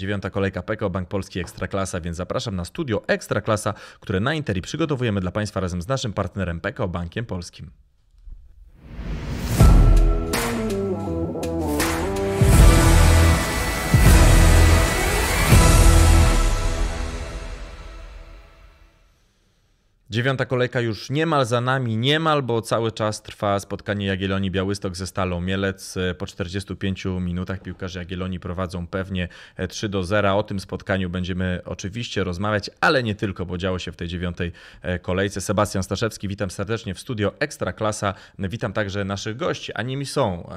Dziewiąta kolejka PKO Bank Polski Ekstraklasa, więc zapraszam na studio Ekstraklasa, które na Interi przygotowujemy dla Państwa razem z naszym partnerem PKO Bankiem Polskim. Dziewiąta kolejka już niemal za nami, niemal, bo cały czas trwa spotkanie Jagieloni Białystok ze Stalą Mielec. Po 45 minutach piłkarze Jagieloni prowadzą pewnie 3 do 0. O tym spotkaniu będziemy oczywiście rozmawiać, ale nie tylko, bo działo się w tej dziewiątej e, kolejce. Sebastian Staszewski, witam serdecznie w studio Ekstra Klasa. Witam także naszych gości, a nimi są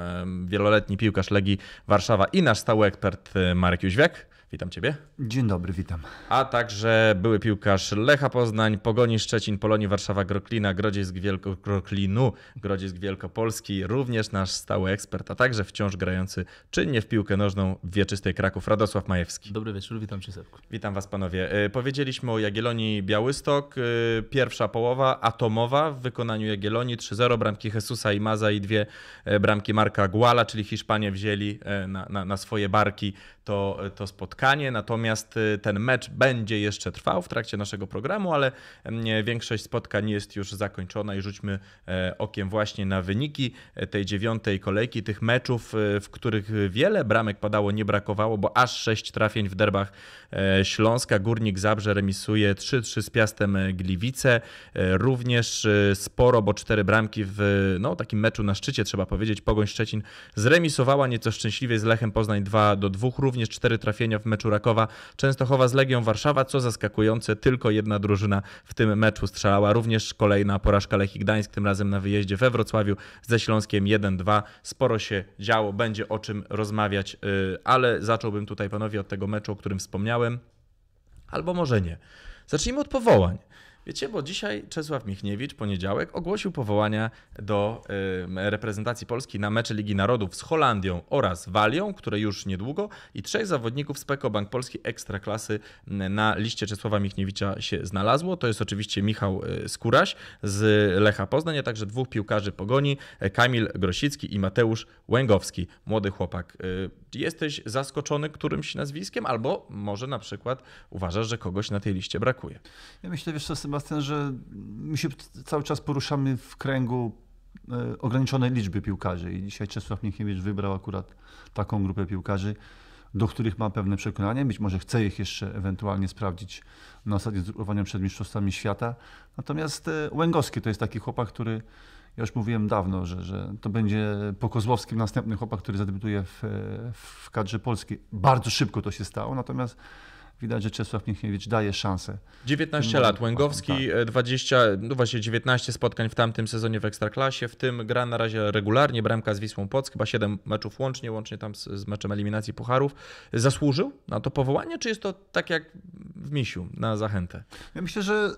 wieloletni piłkarz Legii Warszawa i nasz stały ekspert e, Marek Jóźwiak. Witam Ciebie. Dzień dobry, witam. A także były piłkarz Lecha Poznań, Pogoni Szczecin, Polonii Warszawa Groklina, Grodzisk Wielko Groklinu, Grodzisk Wielkopolski, również nasz stały ekspert, a także wciąż grający czynnie w piłkę nożną w Wieczystej Kraków, Radosław Majewski. Dobry wieczór, witam Cię serdecznie. Witam Was panowie. Y, powiedzieliśmy o Jagiellonii Białystok, y, pierwsza połowa atomowa w wykonaniu Jagiellonii 3-0, bramki Jesusa i Maza i dwie e, bramki Marka Guala, czyli Hiszpanie wzięli e, na, na, na swoje barki to, to spotkanie. Natomiast y, ten mecz będzie jeszcze trwał w trakcie naszego programu, ale mm, większość spotkań jest już zakończona i rzućmy e, okiem właśnie na wyniki e, tej dziewiątej kolejki, tych meczów, e, w których wiele bramek padało, nie brakowało, bo aż sześć trafień w derbach Śląska. Górnik Zabrze remisuje 3-3 z Piastem Gliwice. Również sporo, bo cztery bramki w no, takim meczu na szczycie, trzeba powiedzieć. Pogoń Szczecin zremisowała nieco szczęśliwie z Lechem Poznań 2-2 również łącznie trafienia w meczu Rakowa Częstochowa z Legią Warszawa, co zaskakujące, tylko jedna drużyna w tym meczu strzelała. Również kolejna porażka Lechii Gdańsk, tym razem na wyjeździe we Wrocławiu ze Śląskiem 1-2. Sporo się działo, będzie o czym rozmawiać, y, ale zacząłbym tutaj panowie od tego meczu, o którym wspomniałem, albo może nie. Zacznijmy od powołań. Wiecie, bo dzisiaj Czesław Michniewicz, poniedziałek, ogłosił powołania do y, reprezentacji Polski na mecze Ligi Narodów z Holandią oraz Walią, które już niedługo, i trzech zawodników z PKO Bank Polski Ekstraklasy mm, na liście Czesława Michniewicza się znalazło. To jest oczywiście Michał e, Skóraś z Lecha Poznań, a także dwóch piłkarzy Pogoni, e, Kamil Grosicki i Mateusz Łęgowski, młody chłopak. Y, jesteś zaskoczony którymś nazwiskiem, albo może na przykład uważasz, że kogoś na tej liście brakuje? Ja myślę, wiesz co, Sebastian, że my się cały czas poruszamy w kręgu e, ograniczonej liczby piłkarzy i dzisiaj Czesław Michniewicz wybrał akurat taką grupę piłkarzy, do których ma pewne przekonanie, być może chce ich jeszcze ewentualnie sprawdzić na zasadzie zgrupowania przed Mistrzostwami Świata. Natomiast e, Łęgowski to jest taki chłopak, który ja już mówiłem dawno, że, że to będzie po Kozłowskim następny chłopak, który zadebiutuje w, w kadrze polskiej. Bardzo szybko to się stało, natomiast widać, że Czesław Michniewicz daje szansę. 19 lat, Łęgowski tak. 20, tak. no właśnie 19 spotkań w tamtym sezonie w Ekstraklasie, w tym gra na razie regularnie, bramka z Wisłą Płock, chyba 7 meczów łącznie, łącznie tam z, z meczem eliminacji pucharów. Zasłużył na to powołanie, czy jest to tak jak w Misiu, na zachętę? Ja myślę, że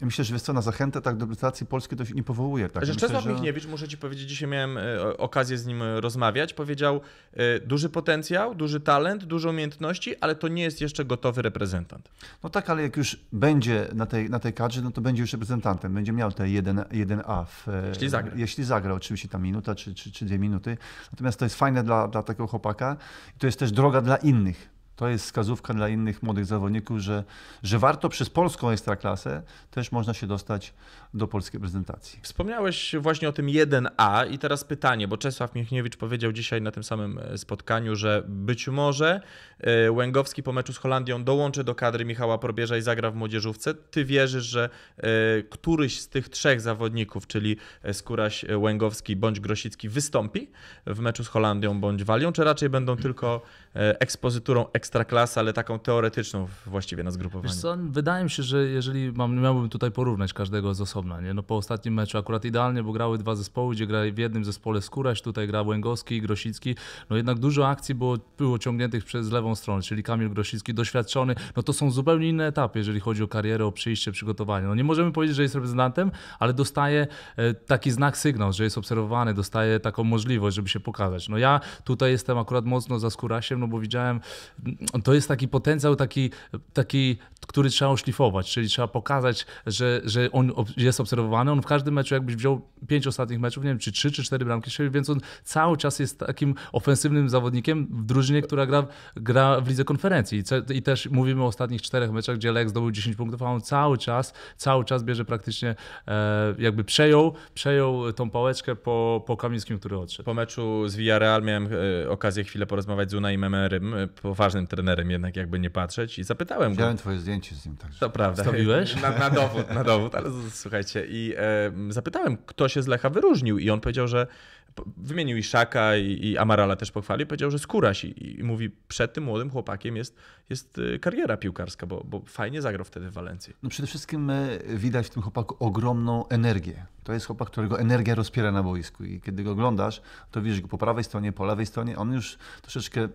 Myślę, że wiesz co, na zachętę tak do edukacji polskiej to się nie powołuje. Tak? Że Myślę, Czesław że... Michniewicz, muszę ci powiedzieć, dzisiaj miałem e, okazję z nim e, rozmawiać, powiedział e, duży potencjał, duży talent, dużo umiejętności, ale to nie jest jeszcze gotowy reprezentant. No tak, ale jak już będzie na tej, na tej kadrze, no to będzie już reprezentantem, będzie miał te 1, 1A. W, jeśli zagra. Jeśli zagra, oczywiście ta minuta czy, czy, czy dwie minuty. Natomiast to jest fajne dla, dla takiego chłopaka i to jest też droga dla innych to jest wskazówka dla innych młodych zawodników, że, że warto przez polską ekstraklasę też można się dostać do polskiej prezentacji. Wspomniałeś właśnie o tym 1A i teraz pytanie, bo Czesław Michniewicz powiedział dzisiaj na tym samym e, spotkaniu, że być może e, Łęgowski po meczu z Holandią dołączy do kadry Michała Probierza i zagra w młodzieżówce. Ty wierzysz, że e, któryś z tych trzech zawodników, czyli Skóraś, Łęgowski bądź Grosicki wystąpi w meczu z Holandią bądź Walią, czy raczej będą tylko ekspozyturą ekspozytorów ekstraklasę, ale taką teoretyczną właściwie na zgrupowanie. Wiesz co, wydaje mi się, że jeżeli mam, miałbym tutaj porównać każdego z osobna, nie? No po ostatnim meczu akurat idealnie, bo grały dwa zespoły, gdzie gra w jednym zespole Skóraś, tutaj gra Łęgowski i Grosicki, no jednak dużo akcji było, było ciągniętych przez lewą stronę, czyli Kamil Grosicki doświadczony, no to są zupełnie inne etapy, jeżeli chodzi o karierę, o przyjście, przygotowanie. No nie możemy powiedzieć, że jest reprezentantem, ale dostaje e, taki znak, sygnał, że jest obserwowany, dostaje taką możliwość, żeby się pokazać. No ja tutaj jestem akurat mocno za Skórasiem, no bo widziałem to jest taki potencjał, taki, taki, który trzeba oszlifować, czyli trzeba pokazać, że, że on jest obserwowany. On w każdym meczu, jakbyś wziął pięć ostatnich meczów, nie wiem, czy trzy, czy cztery bramki więc on cały czas jest takim ofensywnym zawodnikiem w drużynie, która gra, gra w lidze konferencji. I też mówimy o ostatnich czterech meczach, gdzie Lex zdobył 10 punktów, a on cały czas, cały czas bierze praktycznie, e, jakby przejął, przejął tą pałeczkę po, po Kamińskim, który odszedł. Po meczu z Villarreal miałem e, okazję chwilę porozmawiać z Unaimem Emerym, poważnym trenerem jednak jakby nie patrzeć i zapytałem Wziąłem go. twoje zdjęcie z nim także. To prawda. Stawiłeś? Na, na dowód, na dowód, ale słuchajcie. I e, zapytałem, kto się z Lecha wyróżnił i on powiedział, że wymienił i i, i Amarala też pochwalił, powiedział, że skóraś i, i, mówi, przed tym młodym chłopakiem jest, jest y, kariera piłkarska, bo, bo fajnie zagrał wtedy w Walencji. No przede wszystkim e, widać w tym chłopaku ogromną energię. To jest chłopak, którego energia rozpiera na boisku i kiedy go oglądasz, to widzisz go po prawej stronie, po lewej stronie, on już troszeczkę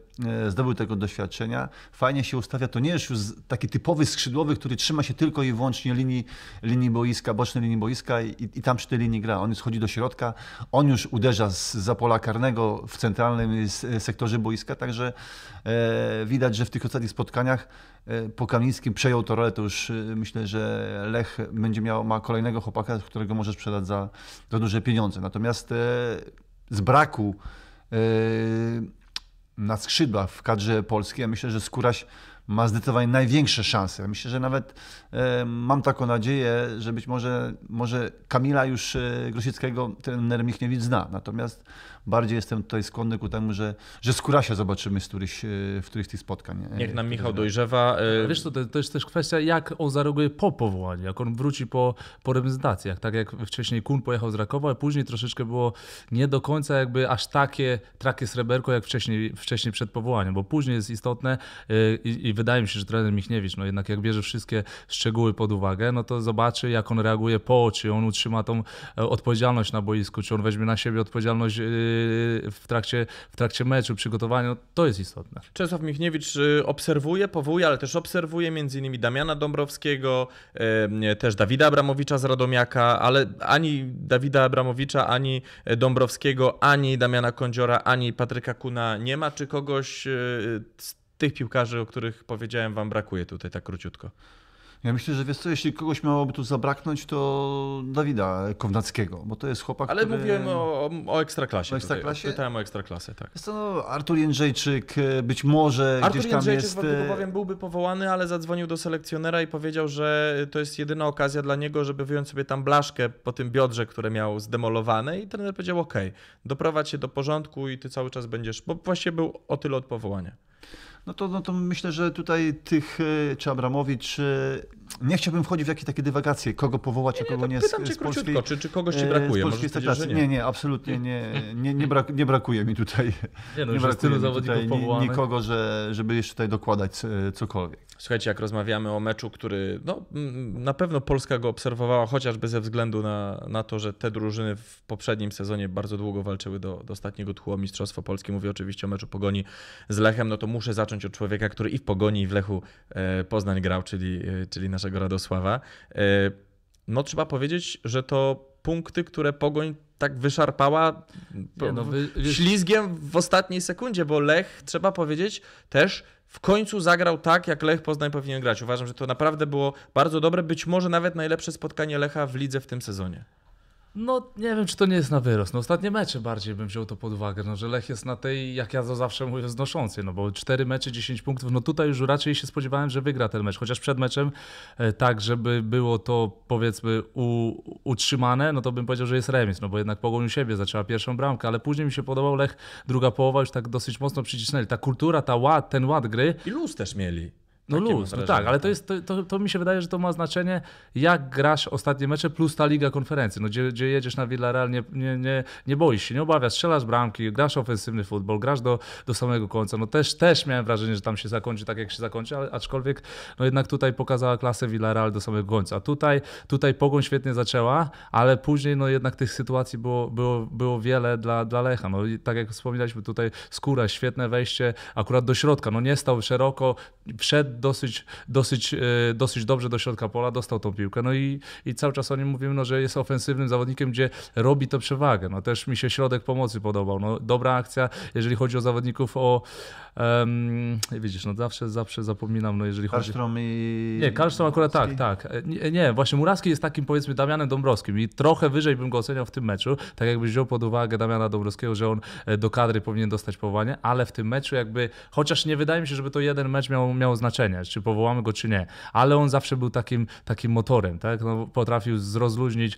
e, zdobył tego doświadczenia, fajnie się ustawia, to nie jest już taki typowy skrzydłowy, który trzyma się tylko i wyłącznie linii, linii boiska, bocznej linii boiska i, i tam przy tej linii gra. On schodzi do środka, on już uderza z, za pola karnego w centralnym sektorze boiska, także e, widać, że w tych ostatnich spotkaniach e, po Kamińskim przejął to rolę, to już e, myślę, że Lech będzie miał, ma kolejnego chłopaka, którego może sprzedać za, za duże pieniądze. Natomiast z braku na skrzydła w kadrze polskiej, ja myślę, że Skóraś ma zdecydowanie największe szanse. Myślę, że nawet e, mam taką nadzieję, że być może, może Kamila już e, Grosickiego Nermich Michniewicz zna. Natomiast bardziej jestem tutaj skłonny ku temu, że, że się zobaczymy z któryś, e, w których tych spotkań. E, jak nam Michał dojrzewa. E, wiesz, to, to jest też kwestia, jak on zareaguje po powołaniu, jak on wróci po, po reprezentacjach. Tak jak wcześniej Kun pojechał z Rakowa, a później troszeczkę było nie do końca jakby aż takie trakie sreberko, jak wcześniej, wcześniej przed powołaniem, bo później jest istotne i, i wydaje mi się, że trener Michniewicz, no jednak jak bierze wszystkie szczegóły pod uwagę, no to zobaczy, jak on reaguje po, czy on utrzyma tą odpowiedzialność na boisku, czy on weźmie na siebie odpowiedzialność w trakcie, w trakcie meczu, przygotowania, to jest istotne. Czesław Michniewicz y, obserwuje, powołuje, ale też obserwuje między innymi Damiana Dąbrowskiego, y, y, też Dawida Abramowicza z Radomiaka, ale ani Dawida Abramowicza, ani Dąbrowskiego, ani Damiana Kądziora, ani Patryka Kuna nie ma. Czy kogoś z tych piłkarzy, o których powiedziałem, wam brakuje tutaj tak króciutko? Ja myślę, że wiesz co, jeśli kogoś miałoby tu zabraknąć, to Dawida Kownackiego, bo to jest chłopak, Ale który... mówiłem o, o Ekstraklasie. O Ekstraklasie? Tutaj. Pytałem o Ekstraklasie, tak. to no, Artur Jędrzejczyk, e, być może Artur gdzieś tam Jędrzejczyk jest... Artur powiem e, byłby powołany, ale zadzwonił do selekcjonera i powiedział, że to jest jedyna okazja dla niego, żeby wyjąć sobie tam blaszkę po tym biodrze, które miał zdemolowane i trener powiedział, ok, doprowadź się do porządku i ty cały czas będziesz... Bo właśnie był o tyle od powołania. No to, no to myślę, że tutaj tych, e, czy Abramowicz, czy e, nie chciałbym wchodzić w jakieś takie dywagacje, kogo powołać, nie, a kogo nie, nie z, pytam cię z polskiej, czy, czy kogoś ci e, brakuje? Z stacji. Nie. nie, nie, absolutnie nie, nie, nie, brak, nie brakuje mi tutaj, nie, no, nie brakuje mi tutaj nikogo, że, żeby jeszcze tutaj dokładać e, cokolwiek. Słuchajcie, jak rozmawiamy o meczu, który no, mm, na pewno Polska go obserwowała, chociażby ze względu na, na to, że te drużyny w poprzednim sezonie bardzo długo walczyły do, do ostatniego tchu o Mistrzostwo Polskie. Mówię oczywiście o meczu Pogoni z Lechem, no to muszę zacząć od człowieka, który i w Pogoni, i w Lechu e, Poznań grał, czyli, czyli naszego tego Radosława. E, no trzeba powiedzieć, że to punkty, które Pogoń tak wyszarpała nie, no, wy, wy... ślizgiem w ostatniej sekundzie, bo Lech, trzeba powiedzieć, też w końcu zagrał tak, jak Lech Poznań powinien grać. Uważam, że to naprawdę było bardzo dobre, być może nawet najlepsze spotkanie Lecha w lidze w tym sezonie. No nie wiem, czy to nie jest na wyrost. No, ostatnie mecze bardziej bym wziął to pod uwagę, no, że Lech jest na tej, jak ja to zawsze mówię, znoszącej, no bo cztery mecze, 10 punktów, no tutaj już raczej się spodziewałem, że wygra ten mecz, chociaż przed meczem e, tak, żeby było to powiedzmy u, utrzymane, no to bym powiedział, że jest remis, no bo jednak Pogoń u siebie zaczęła pierwszą bramkę, ale później mi się podobał Lech, druga połowa już tak dosyć mocno przycisnęli. Ta kultura, ta ład, ten ład gry. I luz też mieli. No luz, no tak, ale to, no. jest, to, to, to, mi się wydaje, że to ma znaczenie, jak grasz ostatnie mecze, plus ta Liga Konferencji, no, gdzie, gdzie jedziesz na Villarreal, nie, nie, nie, nie boisz się, nie obawiasz, strzelasz bramki, grasz ofensywny futbol, grasz do, do samego końca. No też, też miałem wrażenie, że tam się zakończy tak, jak się zakończy, ale, aczkolwiek no jednak tutaj pokazała klasę Villarreal do samego końca. Tutaj, tutaj Pogoń świetnie zaczęła, ale później no jednak tych sytuacji było, było, było wiele dla, dla Lecha. No i tak jak wspominaliśmy tutaj, Skóra, świetne wejście akurat do środka, no nie stał szeroko, wszedł dosyć, dosyć, e, dosyć dobrze do środka pola, dostał tą piłkę. No i, i cały czas o nim mówimy, no, że jest ofensywnym zawodnikiem, gdzie robi to przewagę. No, też mi się środek pomocy podobał. No, dobra akcja, jeżeli chodzi o zawodników o. Um, widzisz, no zawsze, zawsze zapominam, no jeżeli Karlstrom chodzi... i... Nie, Karstrom akurat tak, tak. E, nie, nie, właśnie Muraski jest takim powiedzmy Damianem Dąbrowskim i trochę wyżej bym go oceniał w tym meczu, tak jakby wziął pod uwagę Damiana Dąbrowskiego, że on e, do kadry powinien dostać powołanie, ale w tym meczu jakby, chociaż nie wydaje mi się, żeby to jeden mecz miał, miał znaczenie, czy powołamy go, czy nie. Ale on zawsze był takim, takim motorem, tak? No, potrafił zrozluźnić,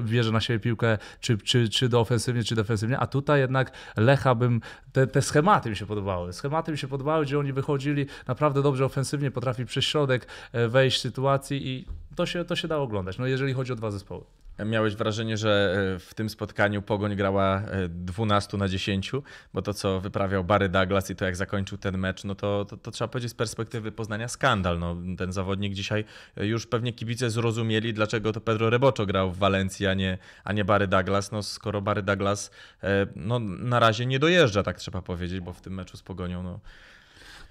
bierze na siebie piłkę, czy, czy, czy do ofensywnie, czy defensywnie, a tutaj jednak Lecha bym, te, te schematy mi się podobały. Schematy mi się podobały, gdzie oni wychodzili naprawdę dobrze ofensywnie, potrafi przez środek e, wejść w sytuacji i to się, to się da oglądać, no jeżeli chodzi o dwa zespoły miałeś wrażenie, że e, w tym spotkaniu Pogoń grała 12 e, na 10, bo to co wyprawiał Barry Douglas i to jak zakończył ten mecz, no to, to, to trzeba powiedzieć z perspektywy Poznania skandal. No, ten zawodnik dzisiaj e, już pewnie kibice zrozumieli, dlaczego to Pedro Reboczo grał w Walencji, a nie, a nie Barry Douglas. No, skoro Barry Douglas no, na razie nie dojeżdża, tak trzeba powiedzieć, bo w tym meczu z Pogonią no,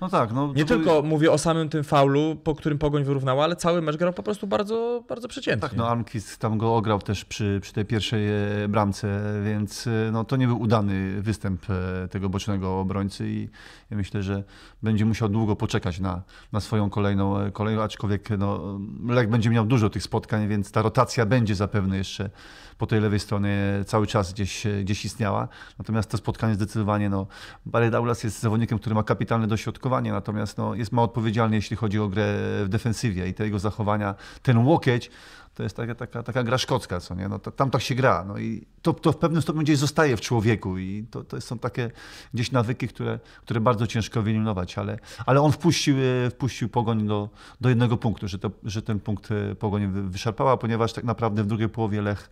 no tak, no. Nie tylko mówię o samym tym faulu, po którym pogoń wyrównała, ale cały mecz grał po prostu bardzo, bardzo przeciętnie. Tak, no Almqvist tam go ograł też przy, przy tej pierwszej e, bramce, więc e, no, to nie był udany występ e, tego bocznego obrońcy i ja myślę, że będzie musiał długo poczekać na, na swoją kolejną, kolejną, aczkolwiek no, lek będzie miał dużo tych spotkań, więc ta rotacja będzie zapewne jeszcze po tej lewej stronie cały czas gdzieś, gdzieś istniała. Natomiast to spotkanie zdecydowanie, no, Barry Daulas jest zawodnikiem, który ma kapitalne dośrodkowanie, natomiast no, jest mało odpowiedzialny, jeśli chodzi o grę w defensywie i te jego zachowania, ten łokieć, to jest taka, taka, taka gra szkocka, co nie? No, to, tam tak się gra. No i to, to w pewnym stopniu gdzieś zostaje w człowieku i to, to są takie gdzieś nawyki, które, które bardzo ciężko wyeliminować, ale, ale on wpuścił, e, wpuścił pogoń do, do jednego punktu, że, to, że ten punkt e, pogoń wyszarpała, ponieważ tak naprawdę w drugiej połowie Lech,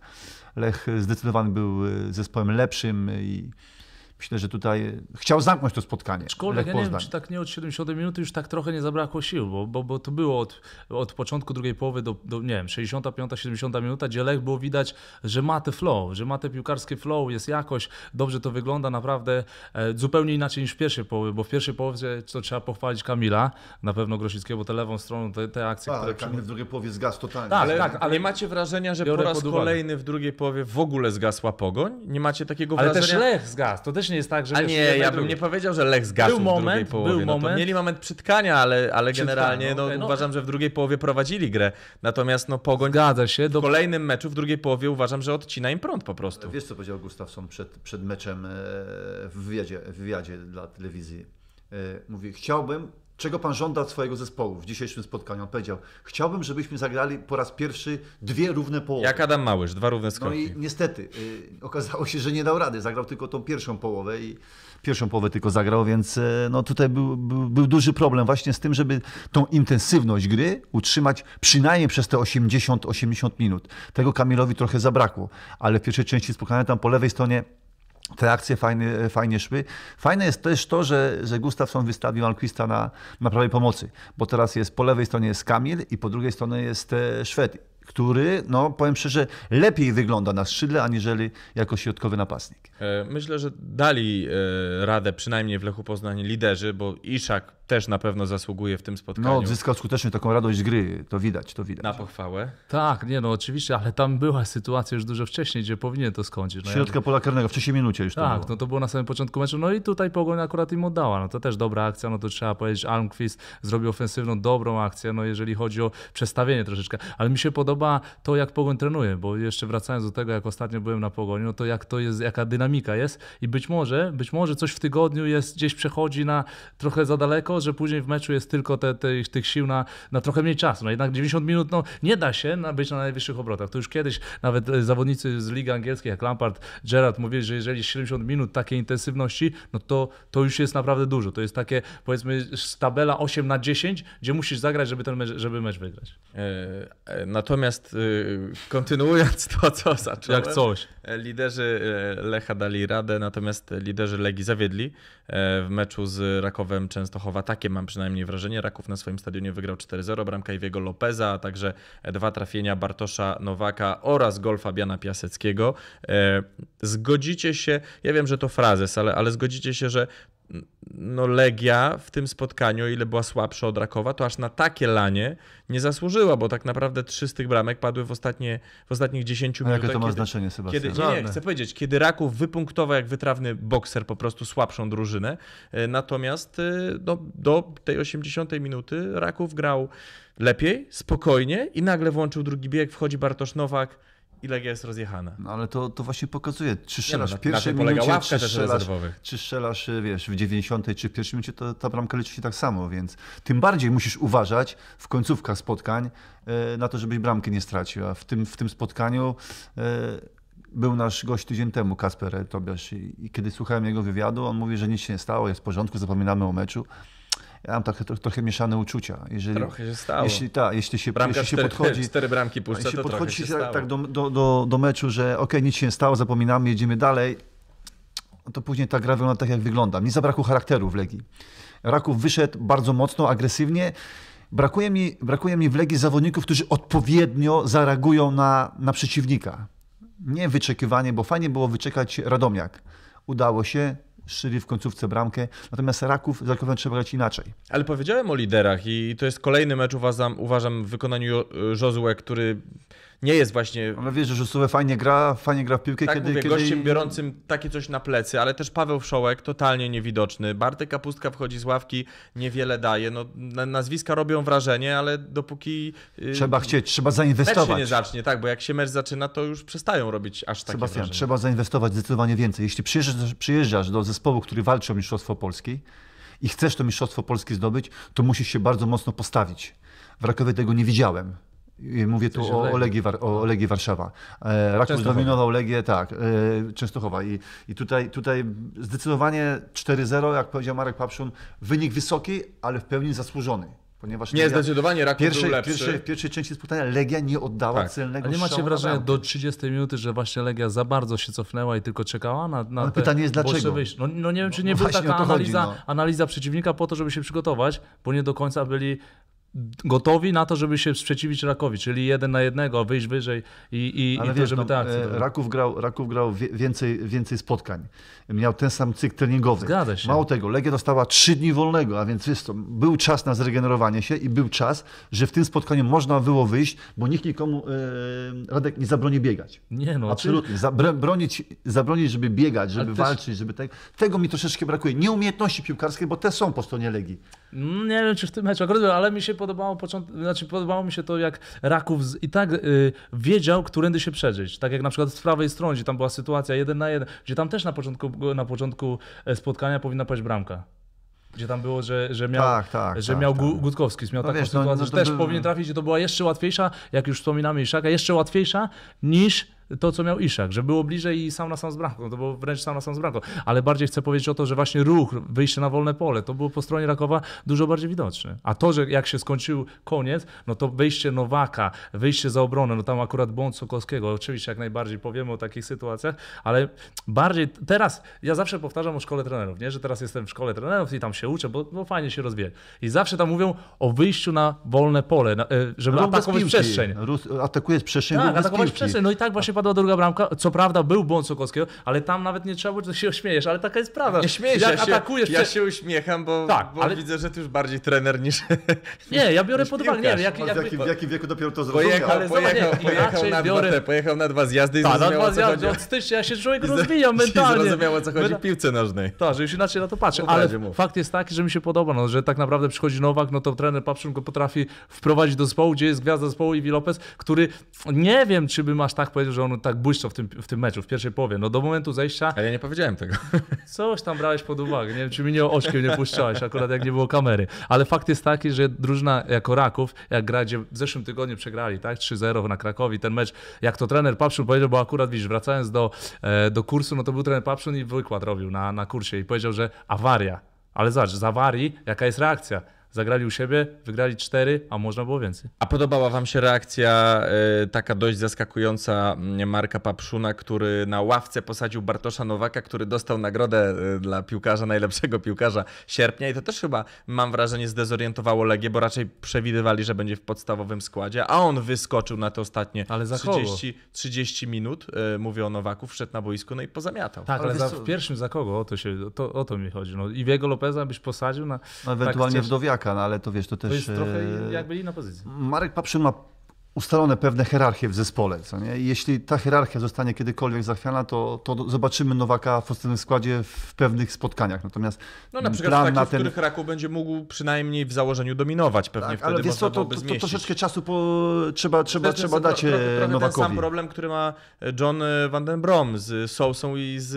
Lech zdecydowany był e, zespołem lepszym i Myślę, że tutaj chciał zamknąć to spotkanie. Szkolek, ja nie wiem, czy tak nie od 70 minuty już tak trochę nie zabrakło sił, bo, bo, bo to było od, od początku drugiej połowy do, do, nie wiem, 65, 70 minuta, gdzie Lech było widać, że ma te flow, że ma te piłkarskie flow, jest jakość, dobrze to wygląda naprawdę e, zupełnie inaczej niż w pierwszej połowie, bo w pierwszej połowie to trzeba pochwalić Kamila, na pewno Grosickiego, bo te lewą stroną, te, te akcje, A, tak, które... Kamil w drugiej połowie zgasł totalnie. Tak, ale, tak, ale nie macie wrażenia, że po raz kolejny w drugiej połowie w ogóle zgasła pogoń? Nie macie takiego ale wrażenia? Ale też Lech zgasł, to też też nie jest tak, że... nie, ja bym nie powiedział, że lech zgasł był moment, w drugiej połowie. Był no, moment. mieli moment przytkania, ale, ale generalnie no, no okay, no, uważam, że w drugiej połowie prowadzili grę. Natomiast no Pogoń Zgadza się, do... w kolejnym meczu, w drugiej połowie uważam, że odcina im prąd po prostu. Wiesz co powiedział Gustafsson przed, przed meczem e, w wywiadzie, w wywiadzie dla telewizji? E, mówi, chciałbym Czego pan żąda od swojego zespołu w dzisiejszym spotkaniu? On powiedział, chciałbym, żebyśmy zagrali po raz pierwszy dwie równe połowy. Jak Adam Małysz, dwa równe no skoki. No i niestety y, okazało się, że nie dał rady. Zagrał tylko tą pierwszą połowę i pierwszą połowę tylko zagrał, więc y, no tutaj był, był, był, duży problem właśnie z tym, żeby tą intensywność gry utrzymać przynajmniej przez te 80-80 minut. Tego Kamilowi trochę zabrakło, ale w pierwszej części spotkania tam po lewej stronie te akcje fajnie, fajnie szły. Fajne jest też to, że, że Gustafsson wystawił Alquista na, na prawej pomocy, bo teraz jest po lewej stronie jest Kamil i po drugiej stronie jest e, Szwed, który, no powiem szczerze, lepiej wygląda na skrzydle, aniżeli jako środkowy napastnik. E, myślę, że dali e, radę przynajmniej w Lechu Poznań liderzy, bo Iszak też na pewno zasługuje w tym spotkaniu. No, odzyskał skutecznie taką radość gry, to widać, to widać. Na pochwałę. Tak, nie no, oczywiście, ale tam była sytuacja już dużo wcześniej, gdzie powinien to skończyć. No, Środka ja... pola karnego, w trzeciej minucie już Tak, to no to było na samym początku meczu, no i tutaj Pogoń akurat im oddała, no to też dobra akcja, no to trzeba powiedzieć, Almqvist zrobił ofensywną, dobrą akcję, no jeżeli chodzi o przestawienie troszeczkę, ale mi się podoba to, jak Pogoń trenuje, bo jeszcze wracając do tego, jak ostatnio byłem na Pogoniu, no to jak to jest, jaka dynamika jest i być może, być może coś w tygodniu jest, gdzieś przechodzi na trochę za daleko, że później w meczu jest tylko te, te, tych sił na, na trochę mniej czasu. No jednak 90 minut no, nie da się być na najwyższych obrotach. To już kiedyś nawet e, zawodnicy z Ligi Angielskiej, jak Lampard, Gerrard mówili, że jeżeli 70 minut takiej intensywności, no to, to już jest naprawdę dużo. To jest takie powiedzmy tabela 8 na 10, gdzie musisz zagrać, żeby ten mecz, żeby mecz wygrać. E, e, natomiast kontynuując to, co zacząłem. Jak coś. Liderzy Lecha dali radę, natomiast liderzy Legi zawiedli w meczu z Rakowem Częstochowa takie mam przynajmniej wrażenie. Raków na swoim stadionie wygrał 4-0, bramka Iwiego Lopeza, a także dwa trafienia Bartosza Nowaka oraz Golfa Biana Piaseckiego. E, zgodzicie się, ja wiem, że to frazes, ale, ale zgodzicie się, że no Legia w tym spotkaniu, o ile była słabsza od Rakowa, to aż na takie lanie nie zasłużyła, bo tak naprawdę trzy z tych bramek padły w, ostatnie, w ostatnich 10 minutach. Jakie to ma kiedy, znaczenie, Sebastian? Kiedy, nie, nie, chcę powiedzieć, kiedy Raków wypunktował jak wytrawny bokser po prostu słabszą drużynę, e, natomiast e, no, do tej 80 minuty Raków grał lepiej, spokojnie i nagle włączył drugi bieg, wchodzi Bartosz Nowak, i Legia jest rozjechana. No ale to, to właśnie pokazuje, czy no, strzelasz w pierwszej minucie, czy strzelasz, czy strzelasz, wiesz, w 90 czy w pierwszym minucie, to ta bramka liczy się tak samo, więc tym bardziej musisz uważać w końcówkach spotkań y, na to, żebyś bramki nie stracił, a w tym, w tym spotkaniu y, był nasz gość tydzień temu, Kasper Tobiasz i, i kiedy słuchałem jego wywiadu, on mówi, że nic się nie stało, jest w porządku, zapominamy o meczu ja mam trochę, trochę mieszane uczucia. Jeżeli, trochę się stało. Jeśli, ta, jeśli się, Bramka jeśli się cztery, podchodzi, cztery bramki puszcza, jeśli to podchodzi się tak, tak do, do, do, do, meczu, że ok, nic się nie stało, zapominamy, jedziemy dalej, to później ta gra wygląda tak, jak wygląda. Nie zabrakło charakteru w Legii. Raków wyszedł bardzo mocno, agresywnie. Brakuje mi, brakuje mi w Legii zawodników, którzy odpowiednio zareagują na, na przeciwnika. Nie wyczekiwanie, bo fajnie było wyczekać Radomiak. Udało się, szyli w końcówce bramkę. Natomiast Raków z Rakowem trzeba grać inaczej. Ale powiedziałem o liderach i to jest kolejny mecz uważam, uważam w wykonaniu Jozue, który nie jest właśnie. Ale wiesz, że Suwe fajnie gra, fajnie gra w piłkę, tak, kiedy, mówię, kiedy... gościem biorącym takie coś na plecy, ale też Paweł Wszołek totalnie niewidoczny. Bartek Kapustka wchodzi z ławki, niewiele daje. No, nazwiska robią wrażenie, ale dopóki. Y, trzeba chcieć, trzeba zainwestować. Mecz się nie zacznie, tak, bo jak się mecz zaczyna, to już przestają robić aż takie Sebastian, wrażenie. trzeba zainwestować zdecydowanie więcej. Jeśli przyjeżdżasz, przyjeżdżasz do zespołu, który walczy o Mistrzostwo Polski i chcesz to Mistrzostwo Polski zdobyć, to musisz się bardzo mocno postawić. W Rakowie tego nie widziałem. Mówię tu o, o, Legii, o, no. Legii Warszawa. E, Raków zdominował Legię, tak, e, Częstochowa. I, i tutaj, tutaj zdecydowanie 4-0, jak powiedział Marek Papszun, wynik wysoki, ale w pełni zasłużony. Ponieważ nie, Legia, zdecydowanie Raków pierwszej, był lepszy. Pierwszej, w pierwszej części spotkania Legia nie oddała tak. celnego A nie macie wrażenia do 30 minuty, że właśnie Legia za bardzo się cofnęła i tylko czekała na, na no, te Pytanie jest dlaczego? No, no, nie wiem, czy nie no, była taka analiza, chodzi, no. analiza przeciwnika po to, żeby się przygotować, bo nie do końca byli gotowi na to, żeby się sprzeciwić rakowi, czyli jeden na jednego, wyjść wyżej i, i, i wiesz, to, żeby no, e, Raków grał, Raków grał więcej, więcej spotkań. Miał ten sam cykl treningowy. Zgadza się. Mało tego, Legia dostała trzy dni wolnego, a więc jest to, był czas na zregenerowanie się i był czas, że w tym spotkaniu można było wyjść, bo nikt nikomu, e, Radek, nie zabroni biegać. Nie no. Absolutnie. Zabra bronić, zabronić, żeby biegać, żeby walczyć, żeby... Te... Tego mi troszeczkę brakuje. Nieumiejętności piłkarskie, bo te są po stronie Legii. Mm, nie wiem, czy w tym meczu ale mi się podobało, począt... znaczy, podobało mi się to, jak Raków z... i tak yy, wiedział, którędy się przeżyć Tak jak na przykład z prawej strony, gdzie tam była sytuacja jeden na jeden, gdzie tam też na początku, na początku e, spotkania powinna paść bramka gdzie tam było, że, że miał, tak, tak, że tak, miał tak. Gutkowski, miał no taką wiesz, no, sytuację, no, no, że też by... powinien trafić, i to była jeszcze łatwiejsza, jak już wspominamy Iszaka, jeszcze łatwiejsza niż to, co miał Iszak, że było bliżej i sam na sam z bramką, to było wręcz sam na sam z bramką, ale bardziej chcę powiedzieć o to, że właśnie ruch, wyjście na wolne pole, to było po stronie Rakowa dużo bardziej widoczne. A to, że jak się skończył koniec, no to wyjście Nowaka, wyjście za obronę, no tam akurat błąd Sokowskiego, oczywiście jak najbardziej powiemy o takich sytuacjach, ale bardziej teraz, ja zawsze powtarzam o szkole trenerów, nie? że teraz jestem w szkole trenerów i tam się uczę, bo, bo fajnie się rozwija. I zawsze tam mówią o wyjściu na wolne pole, e, żeby ruch atakować przestrzeń. Rus, atakujesz przestrzeń, tak, atakować przestrzeń. No i tak właśnie padła druga bramka. Co prawda był błąd Sokolskiego, ale tam nawet nie trzeba było, że się ośmiejesz, ale taka jest prawda. Nie śmiejesz się, jak ja się, Ja się uśmiecham, bo, tak, bo ale... widzę, że ty już bardziej trener niż. Nie, ja biorę pod uwagę. Nie, w, jakim, w jakim wieku dopiero to zrozumiał? Pojechał, ale pojechał, nie, pojechał, na biorę... dwa te, pojechał na dwa zjazdy i tak, zrozumiał, na dwa zjazdy, od stycznia się człowiek rozwijał mentalnie. zrozumiał, co chodzi w piłce nożnej. Tak, że już inaczej na to patrzę. Ale fakt jest taki, że mi się podoba, no, że tak naprawdę przychodzi Nowak, no to trener Papszun go potrafi wprowadzić do zespołu, gdzie jest gwiazda zespołu Iwi Lopez, który nie wiem, czy bym aż tak powiedział, że on tak błyszczał w tym, w tym meczu, w pierwszej połowie. No do momentu zejścia... ja nie powiedziałem tego. Coś tam brałeś pod uwagę. Nie wiem, czy mi nie oczkiem nie puszczałeś, akurat jak nie było kamery. Ale fakt jest taki, że drużyna jako Raków, jak gra, gdzie w zeszłym tygodniu przegrali, tak? 3-0 na Krakowi. Ten mecz, jak to trener Papszun powiedział, bo akurat widzisz, wracając do, e, do kursu, no to był trener Papszun i wykład robił na, na kursie i powiedział, że awaria. Ale zobacz, z awarii jaka jest reakcja? Zagrali u siebie, wygrali cztery, a można było więcej. A podobała wam się reakcja y, taka dość zaskakująca mm, Marka Papszuna, który na ławce posadził Bartosza Nowaka, który dostał nagrodę y, dla piłkarza, najlepszego piłkarza sierpnia i to też chyba, mam wrażenie, zdezorientowało Legię, bo raczej przewidywali, że będzie w podstawowym składzie, a on wyskoczył na te ostatnie Ale 30, 30 minut, y, mówię o Nowaku, wszedł na boisku, no i pozamiatał. Tak, ale, ale za, w pierwszym za kogo? O to, się, to, o to mi chodzi. No, Iwiego Lopeza byś posadził na... No, ewentualnie tak, gdzieś... Ale to wiesz, to też... To jest trochę e, jakby inna pozycja. Marek Papszyn ma ustalone pewne hierarchie w zespole. Co nie? Jeśli ta hierarchia zostanie kiedykolwiek zachwiana, to, to zobaczymy Nowaka w ostatnim składzie w pewnych spotkaniach. Natomiast no na przykład plan taki, na ten... w których Raku będzie mógł przynajmniej w założeniu dominować pewnie tak, wtedy ale wiesz co, to, to, to, troszeczkę czasu po... trzeba, trzeba, to trzeba dać tro, Nowakowi. ten sam problem, który ma John Van Den Brom z Sousą i z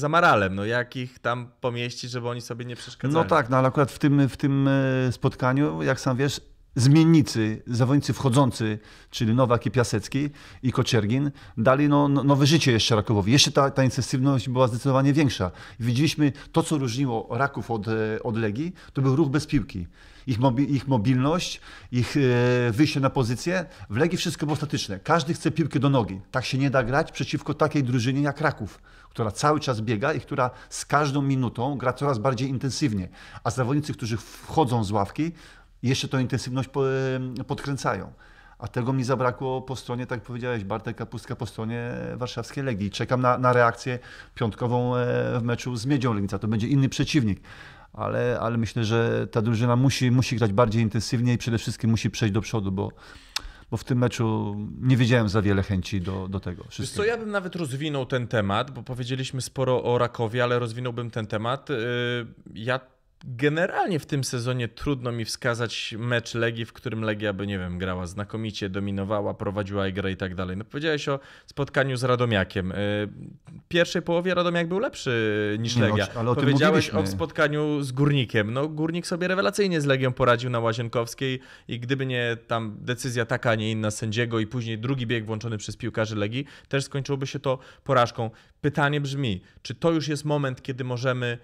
Zamaralem. No jak ich tam pomieścić, żeby oni sobie nie przeszkadzali? No tak, no ale akurat w tym, w tym e, spotkaniu, jak sam wiesz, zmiennicy, zawodnicy wchodzący, czyli Nowak i Piasecki i Koczergin, dali no, no, nowe życie jeszcze Rakowowi. Jeszcze ta, ta intensywność była zdecydowanie większa. Widzieliśmy to, co różniło Raków od, od Legii, to był ruch bez piłki. Ich, mobi ich mobilność, ich e, wyjście na pozycję. W Legii wszystko było statyczne. Każdy chce piłkę do nogi. Tak się nie da grać przeciwko takiej drużynie jak Raków, która cały czas biega i która z każdą minutą gra coraz bardziej intensywnie. A zawodnicy, którzy wchodzą z ławki, jeszcze tą intensywność podkręcają. A tego mi zabrakło po stronie, tak powiedziałeś, Bartek Kapustka po stronie warszawskiej Legii. Czekam na, na reakcję piątkową e, w meczu z Miedzią Legnica. To będzie inny przeciwnik. Ale, ale myślę, że ta drużyna musi, musi grać bardziej intensywnie i przede wszystkim musi przejść do przodu, bo, bo w tym meczu nie wiedziałem za wiele chęci do, do tego. Wszystkiego. co, ja bym nawet rozwinął ten temat, bo powiedzieliśmy sporo o Rakowie, ale rozwinąłbym ten temat. Y, ja Generalnie w tym sezonie trudno mi wskazać mecz Legii, w którym Legia by, nie wiem, grała znakomicie, dominowała, prowadziła grę i tak dalej. No powiedziałeś o spotkaniu z Radomiakiem. Y, w pierwszej połowie Radomiak był lepszy y, niż nie, no, Legia. Ale o powiedziałeś o spotkaniu z Górnikiem. No Górnik sobie rewelacyjnie z Legią poradził na Łazienkowskiej i gdyby nie tam decyzja taka, a nie inna sędziego i później drugi bieg włączony przez piłkarzy Legii, też skończyłoby się to porażką. Pytanie brzmi, czy to już jest moment, kiedy możemy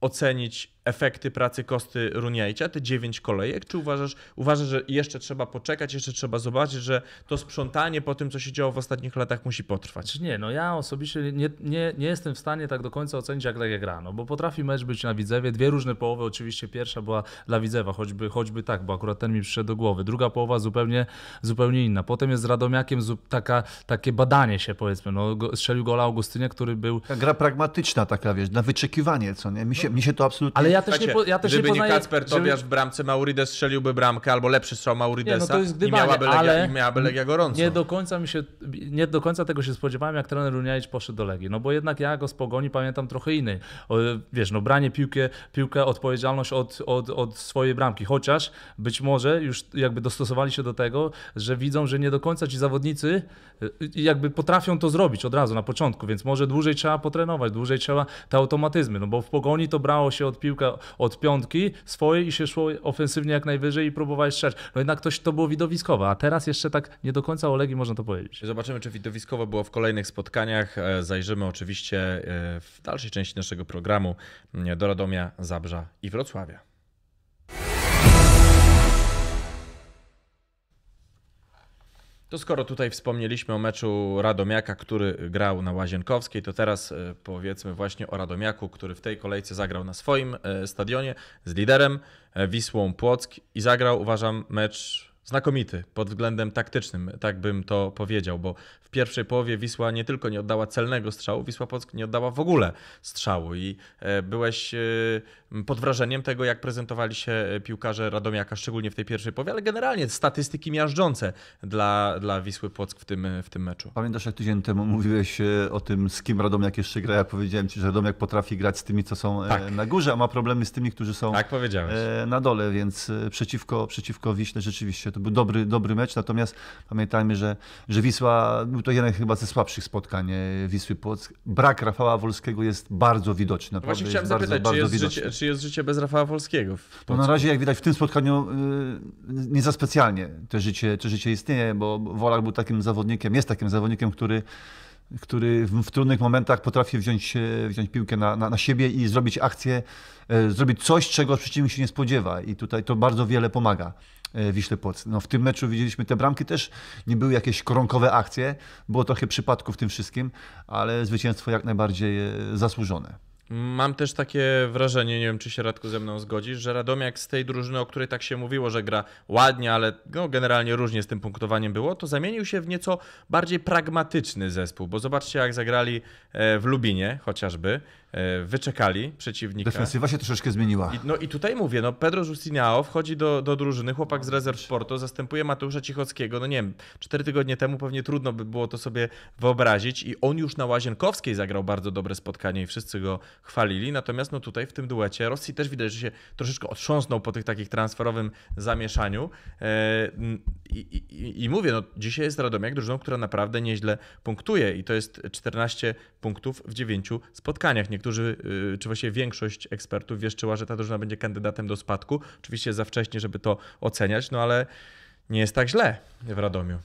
ocenić efekty pracy Kosty Runiajcia, te dziewięć kolejek, czy uważasz, uważasz, że jeszcze trzeba poczekać, jeszcze trzeba zobaczyć, że to sprzątanie po tym, co się działo w ostatnich latach musi potrwać? Znaczy nie, no ja osobiście nie, nie, nie jestem w stanie tak do końca ocenić, jak leje tak gra, no bo potrafi mecz być na Widzewie, dwie różne połowy, oczywiście pierwsza była dla Widzewa, choćby, choćby tak, bo akurat ten mi przyszedł do głowy, druga połowa zupełnie, zupełnie inna, potem jest z Radomiakiem taka, takie badanie się powiedzmy, no strzelił gola Augustynie, który był... gra pragmatyczna taka, wiesz, na wyczekiwanie, co nie? Mi się, no, mi się to absolutnie ale ja też nie, po, ja też gdyby nie, poznaję, nie Kacper żeby... Tobiasz w bramce, Maurides strzeliłby bramkę albo lepszy strzał Mauridesa nie, no to jest gdybanie, i miałaby Legia, ale i miałaby Legia gorąco. Nie do, końca mi się, nie do końca tego się spodziewałem, jak trener Runiajcz poszedł do Legii, no bo jednak ja go z Pogoni pamiętam trochę inny. Wiesz, no branie piłkę, piłkę odpowiedzialność od, od, od swojej bramki, chociaż być może już jakby dostosowali się do tego, że widzą, że nie do końca ci zawodnicy y, jakby potrafią to zrobić od razu na początku, więc może dłużej trzeba potrenować, dłużej trzeba te automatyzmy, no bo w Pogoni to brało się od piłki piłkę od piątki swojej i się szło ofensywnie jak najwyżej i próbowałeś strzelać. No jednak to, to było widowiskowe, a teraz jeszcze tak nie do końca o Legii można to powiedzieć. Zobaczymy, czy widowiskowe było w kolejnych spotkaniach. E, zajrzymy oczywiście e, w dalszej części naszego programu e, do Radomia, Zabrza i Wrocławia. To skoro tutaj wspomnieliśmy o meczu Radomiaka, który grał na Łazienkowskiej, to teraz e, powiedzmy właśnie o Radomiaku, który w tej kolejce zagrał na swoim e, stadionie z liderem e, Wisłą Płock i zagrał, uważam, mecz Znakomity pod względem taktycznym, tak bym to powiedział, bo w pierwszej połowie Wisła nie tylko nie oddała celnego strzału, Wisła Płock nie oddała w ogóle strzału i e, byłeś e, pod wrażeniem tego, jak prezentowali się e, piłkarze Radomiaka, szczególnie w tej pierwszej połowie, ale generalnie statystyki miażdżące dla, dla Wisły Płock w tym, w tym meczu. Pamiętasz, jak tydzień temu mówiłeś o tym, z kim Radomiak jeszcze gra? Ja powiedziałem ci, że Radomiak potrafi grać z tymi, co są tak. na górze, a ma problemy z tymi, którzy są tak, na dole, więc przeciwko, przeciwko Wiśle rzeczywiście to był dobry, dobry mecz, natomiast pamiętajmy, że, że Wisła, był to jeden chyba ze słabszych spotkań e, Wisły Płock. Brak Rafała Wolskiego jest bardzo widoczny. Naprawdę Właśnie chciałem zapytać, bardzo, czy, bardzo jest życie, czy, jest życie, bez Rafała Wolskiego? No na razie, jak widać, w tym spotkaniu e, nie za specjalnie to życie, to życie istnieje, bo Wolak był takim zawodnikiem, jest takim zawodnikiem, który który w trudnych momentach potrafi wziąć, e, wziąć piłkę na, na, na, siebie i zrobić akcję, zrobić coś, czego przeciwnik się nie spodziewa. I tutaj to bardzo wiele pomaga. E, Wiśle Płoc. No, w tym meczu widzieliśmy te bramki, też nie były jakieś koronkowe akcje, było trochę przypadków w tym wszystkim, ale zwycięstwo jak najbardziej e, zasłużone. Mam też takie wrażenie, nie wiem czy się Radku ze mną zgodzisz, że Radomiak z tej drużyny, o której tak się mówiło, że gra ładnie, ale no, generalnie różnie z tym punktowaniem było, to zamienił się w nieco bardziej pragmatyczny zespół, bo zobaczcie jak zagrali e, w Lubinie chociażby, e, wyczekali przeciwnika. Defensywa się troszeczkę zmieniła. I, no i tutaj mówię, no Pedro Justiniao wchodzi do, do drużyny, chłopak z rezerw Sportu zastępuje Mateusza Cichockiego, no nie wiem, cztery tygodnie temu pewnie trudno by było to sobie wyobrazić i on już na Łazienkowskiej zagrał bardzo dobre spotkanie i wszyscy go chwalili. Natomiast no tutaj w tym duecie Rosji też widać, że się troszeczkę otrząsnął po tych takich transferowym zamieszaniu. E, I, i, i mówię, no dzisiaj jest Radomiak drużyną, która naprawdę nieźle punktuje i to jest 14 punktów w 9 spotkaniach. Niektórzy, y, czy właściwie większość ekspertów wieszczyła, że ta drużyna będzie kandydatem do spadku. Oczywiście za wcześnie, żeby to oceniać, no ale nie jest tak źle w Radomiu.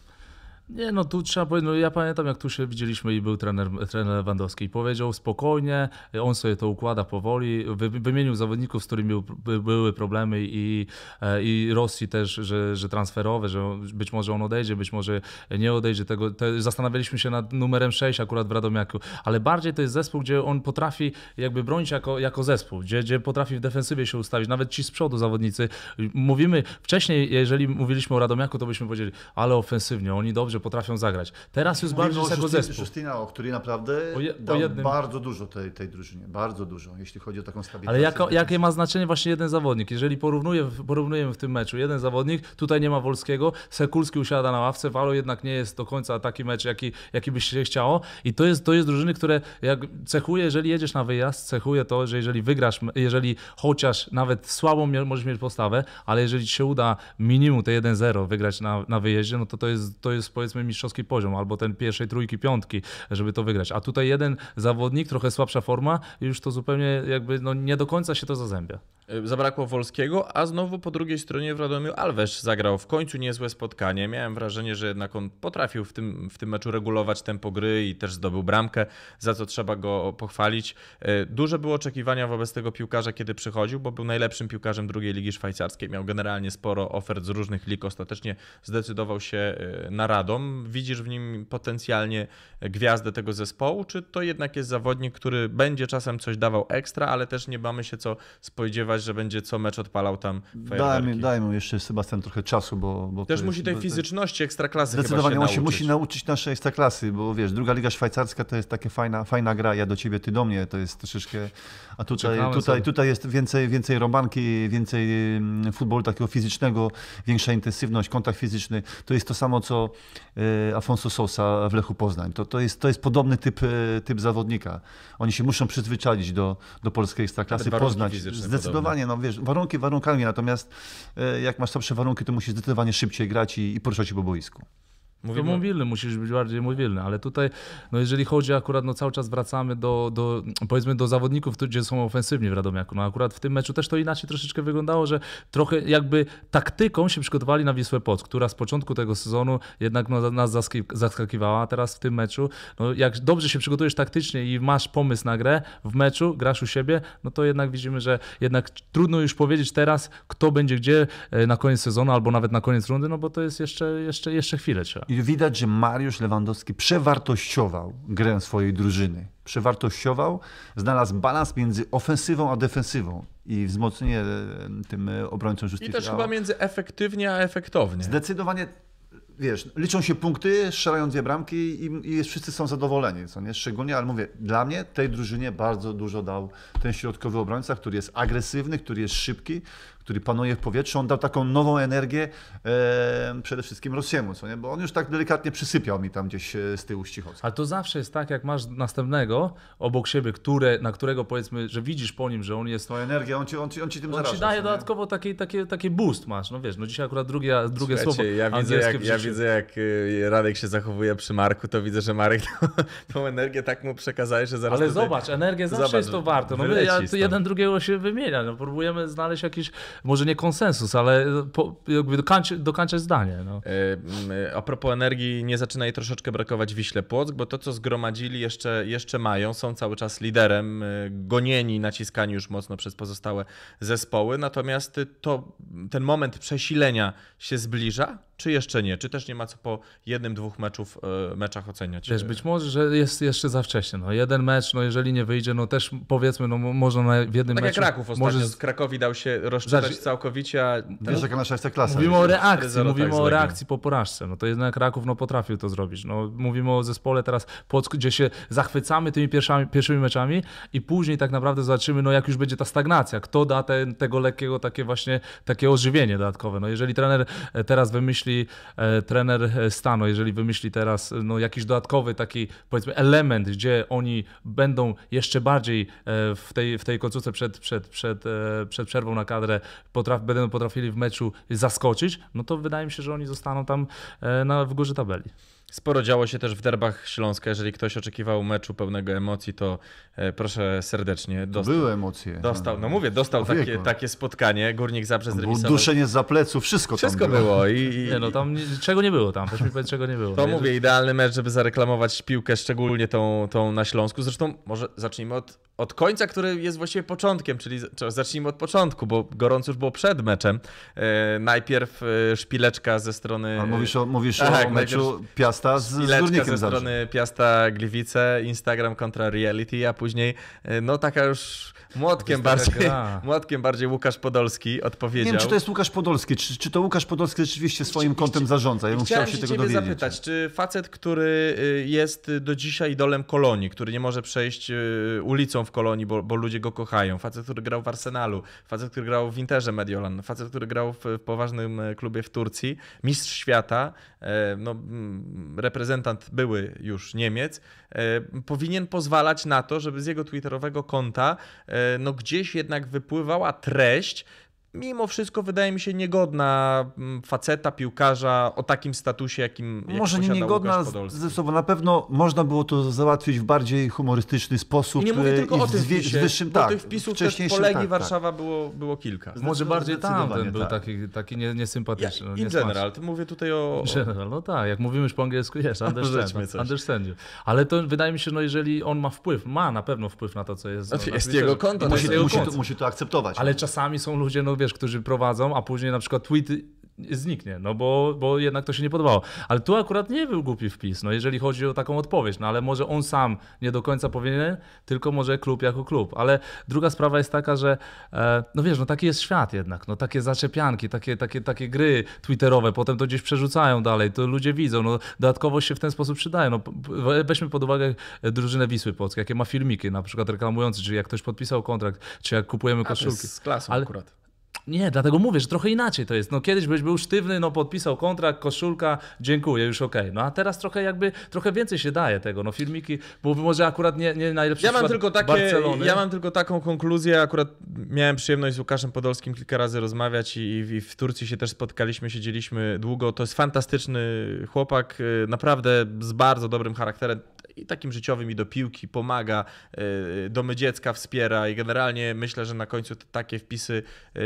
Nie, no tu trzeba powiedzieć, no ja pamiętam jak tu się widzieliśmy i był trener, trener Lewandowski i powiedział spokojnie, on sobie to układa powoli, wy, wymienił zawodników, z którymi były problemy i, e, i Rosji też, że, że transferowe, że być może on odejdzie, być może nie odejdzie tego. Te, zastanawialiśmy się nad numerem 6 akurat w Radomiaku, ale bardziej to jest zespół, gdzie on potrafi jakby bronić jako, jako zespół, gdzie, gdzie potrafi w defensywie się ustawić, nawet ci z przodu zawodnicy. Mówimy, wcześniej jeżeli mówiliśmy o Radomiaku, to byśmy powiedzieli, ale ofensywnie, oni dobrze potrafią zagrać. Teraz już bardzo z tego zespół. o, który naprawdę o je, o jednym... bardzo dużo tej, tej drużynie, bardzo dużo, jeśli chodzi o taką stabilizację. Ale jako, jakie ma znaczenie właśnie jeden zawodnik? Jeżeli porównuję, porównujemy w tym meczu jeden zawodnik, tutaj nie ma Wolskiego, Sekulski usiada na ławce, Walo jednak nie jest do końca taki mecz, jaki, jaki byś się chciało i to jest, to jest drużyny, które jak cechuje, jeżeli jedziesz na wyjazd, cechuje to, że jeżeli wygrasz, jeżeli chociaż nawet słabą możesz mieć postawę, ale jeżeli ci się uda minimum te 1-0 wygrać na, na wyjeździe, no to to jest, to jest powiedzmy mistrzowski poziom, albo ten pierwszej trójki, piątki, żeby to wygrać. A tutaj jeden zawodnik, trochę słabsza forma, już to zupełnie jakby no, nie do końca się to zazębia. Y, zabrakło Wolskiego, a znowu po drugiej stronie w Radomiu Alves zagrał w końcu niezłe spotkanie. Miałem wrażenie, że jednak on potrafił w tym, w tym meczu regulować tempo gry i też zdobył bramkę, za co trzeba go pochwalić. Y, duże były oczekiwania wobec tego piłkarza, kiedy przychodził, bo był najlepszym piłkarzem drugiej ligi szwajcarskiej. Miał generalnie sporo ofert z różnych lig. Ostatecznie zdecydował się y, na Radom. Widzisz w nim potencjalnie gwiazdę tego zespołu, czy to jednak jest zawodnik, który będzie czasem coś dawał ekstra, ale też nie mamy się co spodziewać że będzie co mecz odpalał tam daj mu jeszcze Sebastian trochę czasu, bo... bo Też musi jest, tej fizyczności ekstraklasy Zdecydowanie, on się musi nauczyć naszej ekstraklasy, bo wiesz, druga liga szwajcarska to jest taka fajna, fajna gra, ja do ciebie, ty do mnie, to jest troszeczkę... A tutaj, tutaj, tutaj jest więcej, więcej romanki, więcej mm, futbolu takiego fizycznego, większa intensywność, kontakt fizyczny. To jest to samo, co e, Afonso Sousa w Lechu Poznań. To, to, jest, to jest podobny typ, e, typ zawodnika. Oni się muszą przyzwyczaić do, do polskiej ekstraklasy, poznać. Zdecydowanie zdecydowanie, no wiesz, warunki warunkami, natomiast e, jak masz słabsze warunki, to musisz zdecydowanie szybciej grać i, i poruszać się po boisku. Mówimy... To mobilny, musisz być bardziej mobilny, ale tutaj, no jeżeli chodzi akurat, no cały czas wracamy do, do powiedzmy do zawodników, którzy są ofensywni w Radomiaku. No akurat w tym meczu też to inaczej troszeczkę wyglądało, że trochę jakby taktyką się przygotowali na Wisłę Poc, która z początku tego sezonu jednak no, nas zaskakiwała, a teraz w tym meczu, no jak dobrze się przygotujesz taktycznie i masz pomysł na grę w meczu, grasz u siebie, no to jednak widzimy, że jednak trudno już powiedzieć teraz, kto będzie gdzie e, na koniec sezonu albo nawet na koniec rundy, no bo to jest jeszcze, jeszcze, jeszcze chwilę trzeba. I widać, że Mariusz Lewandowski przewartościował grę swojej drużyny. Przewartościował, znalazł balans między ofensywą a defensywą i wzmocnienie e, tym e, obrońcom Justicia. I też chyba między efektywnie a efektownie. Zdecydowanie wiesz, liczą się punkty, strzelają dwie bramki i, i, wszyscy są zadowoleni, co nie? Szczególnie, ale mówię, dla mnie tej drużynie bardzo dużo dał ten środkowy obrońca, który jest agresywny, który jest szybki, który panuje w powietrzu, on dał taką nową energię e, przede wszystkim Rosjemu, co nie? bo on już tak delikatnie przysypiał mi tam gdzieś e, z tyłu Ścichowski. Ale to zawsze jest tak, jak masz następnego obok siebie, które, na którego powiedzmy, że widzisz po nim, że on jest... Twoja energia, on ci, on ci, on ci tym on zaraża. On ci daje dodatkowo taki, taki, taki boost masz, no wiesz, no dzisiaj akurat drugie, drugie słowo ja widzę, jak, ja widzę jak y, Radek się zachowuje przy Marku, to widzę, że Marek tą, tą energię tak mu przekazałeś, że zaraz... Ale tutaj... zobacz, energię zawsze zobacz, jest to warto, no my, ja, jeden drugiego się wymienia, no próbujemy znaleźć jakiś może nie konsensus, ale po, jakby zdanie. No. E, a propos energii, nie zaczyna jej troszeczkę brakować Wiśle Płock, bo to, co zgromadzili, jeszcze, jeszcze mają, są cały czas liderem, e, gonieni, naciskani już mocno przez pozostałe zespoły, natomiast e, to, ten moment przesilenia się zbliża, czy jeszcze nie? Czy też nie ma co po jednym, dwóch meczów, meczach oceniać? Wiesz, być może, że jest jeszcze za wcześnie. No, jeden mecz, no jeżeli nie wyjdzie, no też powiedzmy, no można w jednym tak meczu... Tak jak Kraków ostatnio, może... z Krakowi dał się rozczarować całkowicie. A Wiesz, jaka nasza jest ta klasa. Mówimy o reakcji, mówimy tak o reakcji po porażce. No to jednak Raków no, potrafił to zrobić. No, mówimy o zespole teraz, pod, gdzie się zachwycamy tymi pierwszymi pierwszymi meczami i później tak naprawdę zobaczymy, no jak już będzie ta stagnacja, kto da te, tego lekkiego takie właśnie, takie ożywienie dodatkowe. No jeżeli trener e, teraz wymyśli, e, trener e, Stano, jeżeli wymyśli teraz e, no, jakiś dodatkowy taki powiedzmy element, gdzie oni będą jeszcze bardziej e, w tej, w tej końcówce przed, przed, przed, przed, przed przerwą na kadrę potraf, będą potrafili w meczu zaskoczyć, no to wydaje mi się, że oni zostaną tam e, na, w górze tabeli. Sporo działo się też w derbach Śląska. Jeżeli ktoś oczekiwał meczu pełnego emocji, to e, proszę serdecznie. Dostał, były emocje. Dostał, no mówię, dostał takie, takie, spotkanie. Górnik Zabrze zremisował. Duszenie za pleców, wszystko, wszystko było. było. I, i... Nie, no tam czego nie było tam, mi powiedz, czego nie było. To nie, mówię, idealny mecz, żeby zareklamować piłkę, szczególnie tą, tą na Śląsku. Zresztą może zacznijmy od, od końca, który jest właściwie początkiem, czyli zacznijmy od początku, bo gorąco już było przed meczem. E, najpierw e, szpileczka ze strony... A mówisz o, mówisz tak, o meczu najpierw... Piast Piasta z, z Górnikiem ze strony Piasta Gliwice, Instagram kontra reality, a później e, no taka już młotkiem bardziej, młotkiem bardziej Łukasz Podolski odpowiedział. Nie wiem, czy to jest Łukasz Podolski, czy, czy to Łukasz Podolski rzeczywiście swoim czy, kontem zarządza. Ja bym chciał się tego dowiedzieć. zapytać, czy facet, który y, jest do dzisiaj idolem Kolonii, który nie może przejść y, ulicą w Kolonii, bo, bo ludzie go kochają, facet, który grał w Arsenalu, facet, który grał w Interze Mediolan, facet, który grał w, w poważnym e, klubie w Turcji, mistrz świata, e, no reprezentant były już Niemiec, e, powinien pozwalać na to, żeby z jego twitterowego konta e, no gdzieś jednak wypływała treść, mimo wszystko wydaje mi się niegodna mm, faceta, piłkarza o takim statusie, jakim Może nie niegodna ze sobą, na pewno można było to załatwić w bardziej humorystyczny sposób. I nie mówię e, tylko o tym wpisie, wyższym, tak, tych wpisów też polegi tak, tak, Warszawa tak. Było, było kilka. Może bardziej tamten był tak. taki, taki nie, niesympatyczny. Ja, no in general, mówię tutaj o... General, no tak, jak mówimy już po angielsku, jest, no, understand Ale to wydaje mi się, no jeżeli on ma wpływ, ma na pewno wpływ na to, co jest... Znaczy, jest, jego konto. Musi, to, musi akceptować. Ale czasami są ludzie, no wiesz, którzy prowadzą, a później na przykład tweet zniknie, no bo, bo jednak to się nie podobało. Ale tu akurat nie był głupi wpis, no jeżeli chodzi o taką odpowiedź, no ale może on sam nie do końca powinien, tylko może klub jako klub. Ale druga sprawa jest taka, że e, no wiesz, no taki jest świat jednak, no takie zaczepianki, takie, takie, takie gry twitterowe, potem to gdzieś przerzucają dalej, to ludzie widzą, no dodatkowo się w ten sposób przydają. No, weźmy pod uwagę e, drużynę Wisły Polskiej, jakie ma filmiki na przykład reklamujące, czy jak ktoś podpisał kontrakt, czy jak kupujemy koszulki. A, to jest z klasą ale, akurat nie, dlatego mówię, że trochę inaczej to jest. No kiedyś byś był sztywny, no podpisał kontrakt, koszulka, dziękuję, już okej. Okay. No a teraz trochę jakby, trochę więcej się daje tego. No filmiki, bo może akurat nie, nie najlepszy ja mam tylko takie, Barcelony. Ja mam tylko taką konkluzję, akurat miałem przyjemność z Łukaszem Podolskim kilka razy rozmawiać i, i w Turcji się też spotkaliśmy, siedzieliśmy długo. To jest fantastyczny chłopak, y, naprawdę z bardzo dobrym charakterem i takim życiowym i do piłki, pomaga, e, domy dziecka wspiera i generalnie myślę, że na końcu takie wpisy e,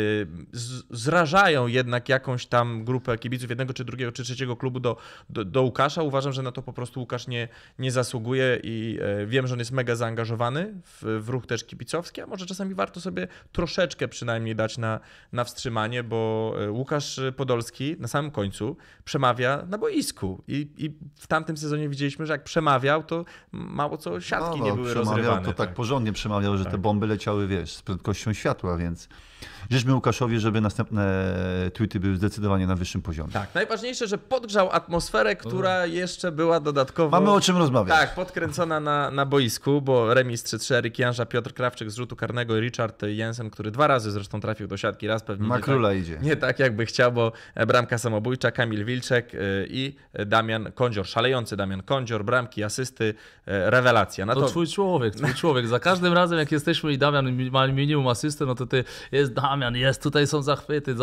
zrażają jednak jakąś tam grupę kibiców jednego czy drugiego czy trzeciego klubu do, do, do Łukasza. Uważam, że na to po prostu Łukasz nie, nie zasługuje i e, wiem, że on jest mega zaangażowany w, w ruch też kibicowski, a może czasami warto sobie troszeczkę przynajmniej dać na, na wstrzymanie, bo Łukasz Podolski na samym końcu przemawia na boisku i, i w tamtym sezonie widzieliśmy, że jak przemawiał, to mało co siatki no, no, nie były przemawiał, rozrywane. To tak, tak porządnie przemawiał, że tak. te bomby leciały, wiesz, z prędkością światła, więc... Życzmy Łukaszowi, żeby następne tweety były zdecydowanie na wyższym poziomie. Tak, najważniejsze, że podgrzał atmosferę, która jeszcze była dodatkowo... Mamy o czym rozmawiać. Tak, podkręcona na, na boisku, bo remis 3-3 Erik Janża, Piotr Krawczyk z rzutu karnego i Richard Jensen, który dwa razy zresztą trafił do siatki, raz pewnie... Ma tak- króla tak, idzie. Nie tak, jakby chciał, bo e, bramka samobójcza, Kamil Wilczek e, i Damian Kądzior, szalejący Damian Kądzior, bramki, asysty, e, rewelacja. No to, to twój człowiek, twój człowiek. Za każdym razem, jak jesteśmy i Damian ma minimum asysty, no to ty jest jest Damian, jest, tutaj są zachwyty,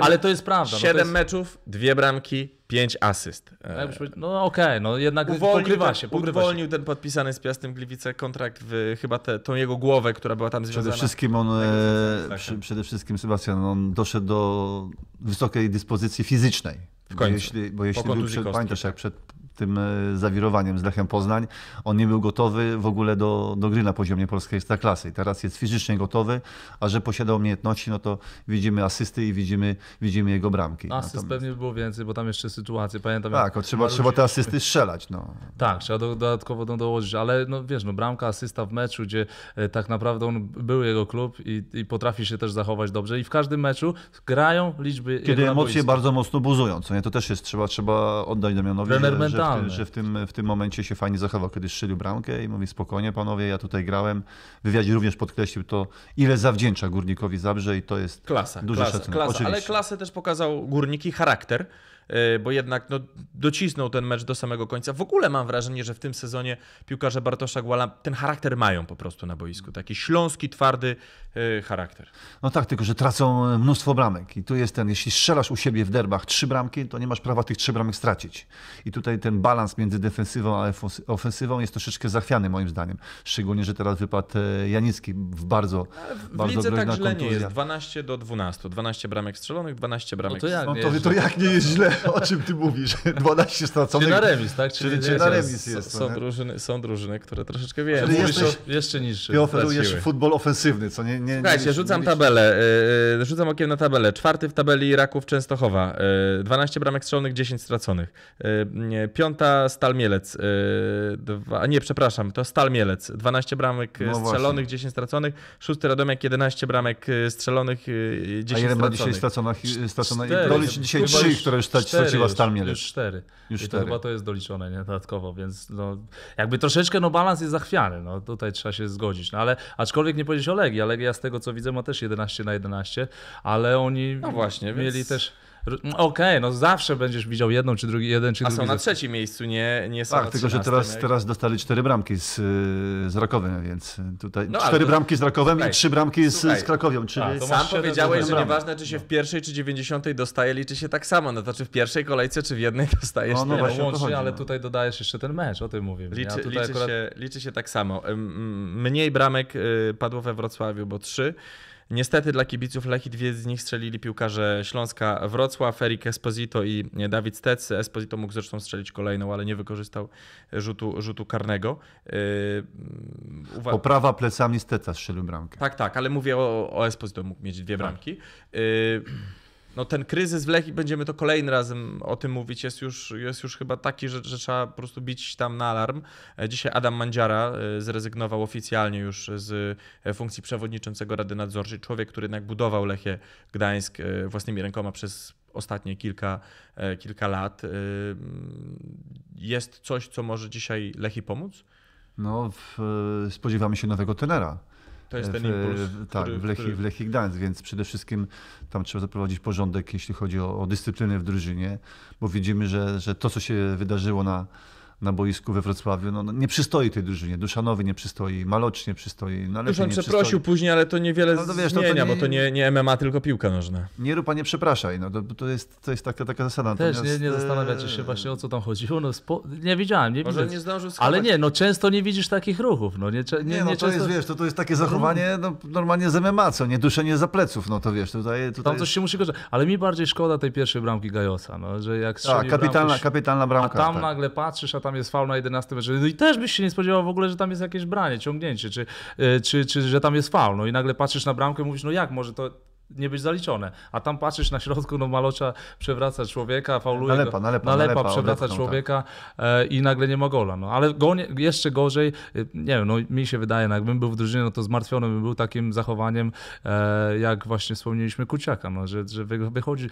ale to jest prawda. No siedem no jest... meczów, dwie bramki, pięć asyst. No, e, no okej, okay, no jednak uwolnił, pogrywa się, Uwolnił się. ten podpisany z Piastem Gliwice kontrakt, w, chyba te, tą jego głowę, która była tam związana. Przede wszystkim on, e, tak, tak, tak. przy, przede wszystkim Sebastian, on doszedł do wysokiej dyspozycji fizycznej. W końcu. Bo jeśli, bo jeśli był, przed, pamiętasz, jak przed tym e, zawirowaniem z Lechem Poznań. On nie był gotowy w ogóle do, do gry na poziomie polskiej klasy. I teraz jest fizycznie gotowy, a że posiadał umiejętności, no to widzimy asysty i widzimy, widzimy jego bramki. Asyst Natomiast... pewnie było więcej, bo tam jeszcze sytuacje, pamiętam. Tak, jak... trzeba, trzeba te asysty strzelać. No. Tak, trzeba do, dodatkowo do, dołożyć, ale no wiesz, no, bramka, asysta w meczu, gdzie e, tak naprawdę on był jego klub i, i potrafi się też zachować dobrze i w każdym meczu grają liczby Kiedy emocje bardzo mocno buzują, co nie? To też jest, trzeba, trzeba oddać Damianowi, Trener że że w tym, w tym momencie się fajnie zachował, kiedy strzelił bramkę i mówi spokojnie panowie, ja tutaj grałem. W wywiadzie również podkreślił to, ile zawdzięcza Górnikowi Zabrze i to jest klasa, duży klasa, szacunek. Klasa, ale klasę też pokazał Górnik i charakter y, bo jednak no, docisnął ten mecz do samego końca. W ogóle mam wrażenie, że w tym sezonie piłkarze Bartosza Głala ten charakter mają po prostu na boisku. Taki śląski, twardy y, charakter. No tak, tylko że tracą mnóstwo bramek i tu jest ten, jeśli strzelasz u siebie w derbach trzy bramki, to nie masz prawa tych trzy bramek stracić. I tutaj te ten balans między defensywą a ofensywą jest troszeczkę zachwiany moim zdaniem. Szczególnie, że teraz wypadł e, Janicki w bardzo, w bardzo lidze tak źle nie jest. 12 do 12. 12 bramek strzelonych, 12 bramek... No to jak, no to, to jak nie jest źle? O czym ty mówisz? 12 straconych. Czy na remis, tak? czyli, czy, na remis jest. Są, drużyny, są drużyny, które troszeczkę wiem. Czyli jesteś, o, jeszcze niższy. I oferujesz futbol ofensywny, co nie... nie Słuchajcie, nie rzucam tabelę. Yy, rzucam okiem na tabelę. Czwarty w tabeli Raków Częstochowa. Yy, 12 bramek strzelonych, 10 straconych. Yy, Piąta Stal Mielec. Y, dwa, nie, przepraszam, to Stal Mielec. 12 bramek no strzelonych, właśnie. 10 straconych. Szósty Radomiak 11 bramek y, strzelonych, 10 y, straconych. A jeden straconych. ma dzisiaj stracona, stracona i dolicz dzisiaj 3, już, które już straciła Stal Mielec. Już 4. Już 4. To chyba to jest doliczone nie? dodatkowo, więc no, jakby troszeczkę no, balans jest zachwiany. No, tutaj trzeba się zgodzić. No, ale aczkolwiek nie powiedzieć o Legii, a Legia z tego co widzę ma też 11 na 11, ale oni no właśnie, mieli więc... też... No, okej, okay, no zawsze będziesz widział jedną czy drugi, jeden czy A drugi. A są na trzecim miejscu, nie, nie są Tak, tylko że teraz, teraz dostali cztery bramki z, z Rakowem, więc tutaj no, cztery bramki z Rakowem Słuchaj. i trzy bramki z, z Krakowią. Czyli... A, sam powiedziałeś, że nieważne czy się w pierwszej czy dziewięćdziesiątej dostaje, liczy się tak samo. No to czy w pierwszej kolejce czy w jednej dostajesz no, no, no właśnie łącznie, ale no. tutaj dodajesz jeszcze ten mecz, o tym mówimy. Liczy, ja liczy akurat... się, liczy się tak samo. Mniej bramek y, padło we Wrocławiu, bo trzy. Niestety dla kibiców Lechi dwie z nich strzelili piłkarze Śląska Wrocław, Erik Esposito i Dawid Stec. Esposito mógł zresztą strzelić kolejną, ale nie wykorzystał rzutu, rzutu karnego. Yy, uwa... Poprawa plecami Steca strzelił bramkę. Tak, tak, ale mówię o, o Esposito, mógł mieć dwie tak. bramki. Yy, no ten kryzys w Lechii, będziemy to kolejny razem o tym mówić, jest już, jest już chyba taki, że, że trzeba po prostu bić tam na alarm. E, dzisiaj Adam Mandziara e, zrezygnował oficjalnie już z e, funkcji przewodniczącego Rady Nadzorczej. Człowiek, który jednak budował Lechię Gdańsk własnymi rękoma przez ostatnie kilka, kilka lat. Jest coś, co może dzisiaj Lechi pomóc? No, w, spodziewamy się nowego tenera to jest ten impuls. tak, w, Lechii, w Lechii Gdańsk, więc przede wszystkim tam trzeba zaprowadzić porządek, jeśli chodzi o, o dyscyplinę w drużynie, bo widzimy, że, że to, co się wydarzyło na na boisku we Wrocławiu. No, no nie przystoi tej drużynie. Duszanowy nie przystoi, Malocz nie przystoi. No, Duszan nie przeprosił przystoi. później, ale to niewiele no, no wiesz, zmienia, no to nie, bo to nie, nie MMA, tylko piłka nożna. Nie rupa, nie przepraszaj. No, to, to jest, to jest taka, taka zasada. Natomiast... Też nie, nie e, zastanawiacie się właśnie o co tam chodziło. No, spo... Nie widziałem, nie Może nie zdążył schować. Ale nie, no często nie widzisz takich ruchów. No, nie, nie, nie no, to często... jest, wiesz, to, to jest takie zachowanie no, normalnie z MMA, co nie duszenie za pleców, no to wiesz, tutaj... tutaj tam coś jest... się musi gorzej. Ale mi bardziej szkoda tej pierwszej bramki Gajosa, no, że jak A, tak, kapitalna, bramkę, kapitalna bramka. A tam tak. nagle patrzysz, a tam tam jest faul na 11 metrze i też byś się nie spodziewał w ogóle, że tam jest jakieś branie, ciągnięcie, czy, e, czy, czy że tam jest faul. No i nagle patrzysz na bramkę i mówisz, no jak może to nie być zaliczone. A tam patrzysz na środku, no Malocza przewraca człowieka, fauluje nalepa, go, nalepa, nalepa, nalepa przewraca człowieka tak. i nagle nie ma gola. No, ale go nie, jeszcze gorzej, e, nie wiem, no mi się wydaje, no, jakbym był w drużynie, no to zmartwiony bym był takim zachowaniem, jak właśnie wspomnieliśmy Kuciaka, no, że, że wychodzi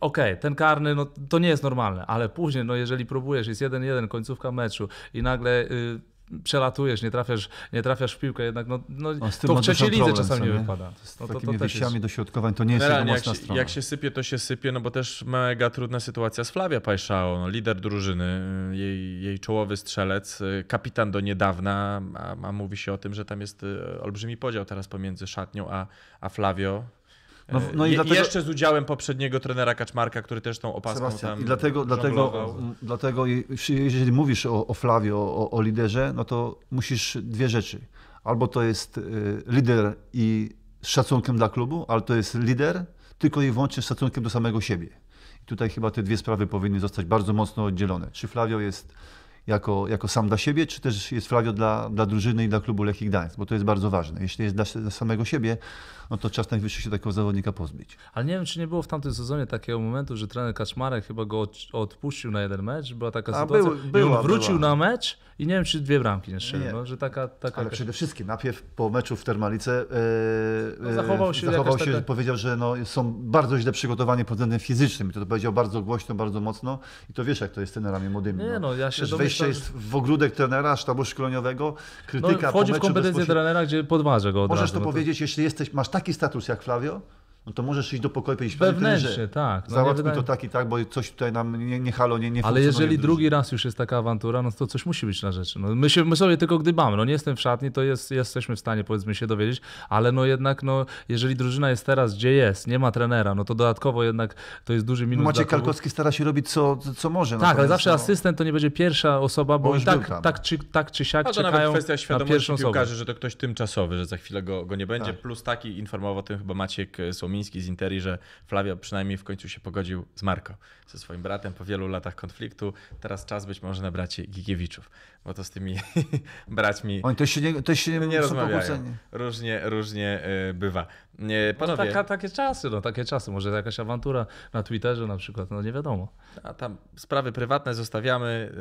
Okej, okay, ten karny, no to nie jest normalne, ale później, no jeżeli próbujesz, jest 1-1, końcówka meczu i nagle y, przelatujesz, nie trafiasz, nie trafiasz w piłkę, jednak no, no, no to w trzeciej lidze czasami nie wypada. Z no, takimi to, to wyjściami do dośrodkowań to nie jest Generalnie, jak, strona. Jak się sypie, to się sypie, no bo też mega trudna sytuacja z Flavia Pajszao, no, lider drużyny, y, jej, jej czołowy strzelec, y, kapitan do niedawna, a, a mówi się o tym, że tam jest y, olbrzymi podział teraz pomiędzy szatnią a, a Flavio no, no i Je, dlatego... Jeszcze z udziałem poprzedniego trenera Kaczmarka, który też tą opaską Sebastian, tam i dlatego, dlatego, dlatego jeżeli mówisz o, o Flavio, o, o liderze, no to musisz dwie rzeczy. Albo to jest y, lider i z szacunkiem dla klubu, ale to jest lider tylko i wyłącznie z szacunkiem do samego siebie. I tutaj chyba te dwie sprawy powinny zostać bardzo mocno oddzielone. Czy Flavio jest jako, jako sam dla siebie, czy też jest Flavio dla, dla drużyny i dla klubu Lechii Gdańsk, bo to jest bardzo ważne. Jeśli jest dla, dla samego siebie, no to czas najwyższy się takiego zawodnika pozbyć. Ale nie wiem, czy nie było w tamtym sezonie takiego momentu, że trener Kaczmarek chyba go odpuścił na jeden mecz, była taka A, sytuacja, był, była, wrócił była. na mecz i nie wiem, czy dwie bramki nie strzelił, no, że taka, taka... Ale przede wszystkim najpierw po meczu w Termalice yy, no, zachował się, zachował się taka... powiedział, że no, są bardzo źle przygotowani pod względem fizycznym i to, to powiedział bardzo głośno, bardzo mocno i to wiesz, jak to jest trenerami młodymi. Nie, no, no ja się domyślam, wejście jest w ogródek trenera, sztabu szkoleniowego, krytyka no, Wchodzi w kompetencje bezpośrednio... trenera, gdzie podważę go Możesz razu, no to powiedzieć, jeśli jesteś, masz taki status jak Flavio, no to możesz iść do pokoju i powiedzieć, Wewnętrznie, że tak. No załatw mi to tak i tak, bo coś tutaj nam nie, nie halo, nie, nie Ale jeżeli drugi raz już jest taka awantura, no to coś musi być na rzeczy. No my, się, my sobie tylko gdybamy, no nie jestem w szatni, to jest, jesteśmy w stanie powiedzmy się dowiedzieć, ale no jednak, no jeżeli drużyna jest teraz, gdzie jest, nie ma trenera, no to dodatkowo jednak to jest duży minus. Maciek no Maciej Kalkowski stara się robić co, co może. No tak, ale zawsze no... asystent to nie będzie pierwsza osoba, bo, bo tak, tak, czy, tak czy siak A to czekają nawet kwestia świadomości na piłkarzy, osobę. że to ktoś tymczasowy, że za chwilę go, go nie będzie, tak. plus taki informował o tym chyba Maciek Słomi Kamiński z Interi, że Flavia przynajmniej w końcu się pogodził z Marko, ze swoim bratem po wielu latach konfliktu. Teraz czas być może na braci Gigiewiczów, bo to z tymi braćmi Oni to się nie, to się nie, nie rozmawiają. Różnie, różnie e, bywa. No panowie... No, taka, takie czasy, no takie czasy. Może jakaś awantura na Twitterze na przykład, no nie wiadomo. A tam sprawy prywatne zostawiamy,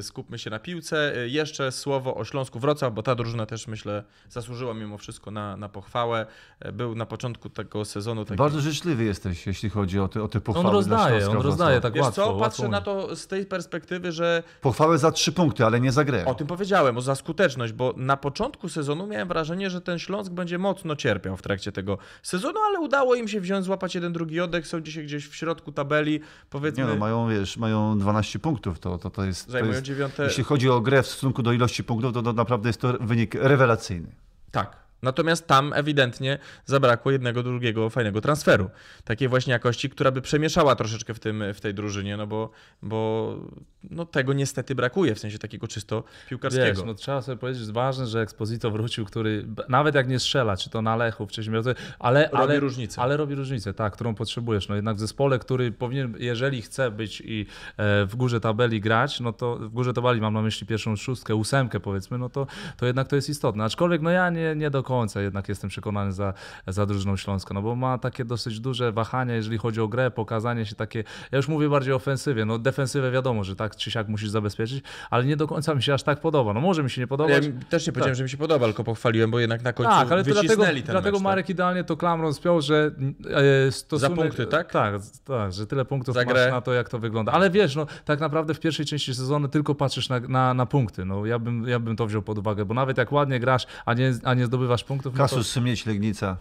skupmy się na piłce. E, jeszcze słowo o Śląsku Wrocław, bo ta drużyna też myślę zasłużyła mimo wszystko na, na pochwałę. E, był na początku tego sezonu no taki. Bardzo życzliwy jesteś, jeśli chodzi o te, o te pochwały. On rozdaje, on rozdaje tak Wiesz łatwo. co, patrzę łatwo. na to z tej perspektywy, że... Pochwały za trzy punkty, ale nie za grę. O tym powiedziałem, o za skuteczność, bo na początku sezonu miałem wrażenie, że ten Śląsk będzie mocno cierpiał w trakcie tego sezonu, ale udało im się wziąć, złapać jeden, drugi odek są dzisiaj gdzieś w środku tabeli, powiedzmy... Nie no, mają, wiesz, mają 12 punktów, to, to, to jest... Zajmują to jest, dziewiąte... Jeśli chodzi o grę w stosunku do ilości punktów, to, to naprawdę jest to wynik rewelacyjny. Tak, Natomiast tam ewidentnie zabrakło jednego, drugiego fajnego transferu. Takiej właśnie jakości, która by przemieszała troszeczkę w, tym, w tej drużynie, no bo, bo no tego niestety brakuje, w sensie takiego czysto piłkarskiego. Wiesz, no trzeba sobie powiedzieć, że ważne, że Exposito wrócił, który nawet jak nie strzela, czy to na Lechów, czy ale, robi różnicę. ale robi różnicę, tak, którą potrzebujesz. No jednak w zespole, który powinien, jeżeli chce być i e, w górze tabeli grać, no to w górze tabeli mam na myśli pierwszą szóstkę, ósemkę powiedzmy, no to, to jednak to jest istotne. Aczkolwiek no ja nie, nie do końca jednak jestem przekonany za, za drużyną śląską no bo ma takie dosyć duże wahania, jeżeli chodzi o grę, pokazanie się takie, ja już mówię bardziej ofensywie, no defensywę wiadomo, że tak czy siak musisz zabezpieczyć, ale nie do końca mi się aż tak podoba, no może mi się nie podoba. Ja też nie powiedziałem, tak. że mi się podoba, tylko pochwaliłem, bo jednak na końcu tak, ale to dlatego, ten dlatego mecz, Marek tak? idealnie to klamrą spiął, że e, stosunek... Za punkty, tak? Tak, tak że tyle punktów za grę. masz na to, jak to wygląda. Ale wiesz, no tak naprawdę w pierwszej części sezonu tylko patrzysz na, na, na punkty, no ja bym, ja bym to wziął pod uwagę, bo nawet jak ładnie grasz, a nie, a nie zdobywasz punktów. Kasus no to... Mieć Legnica.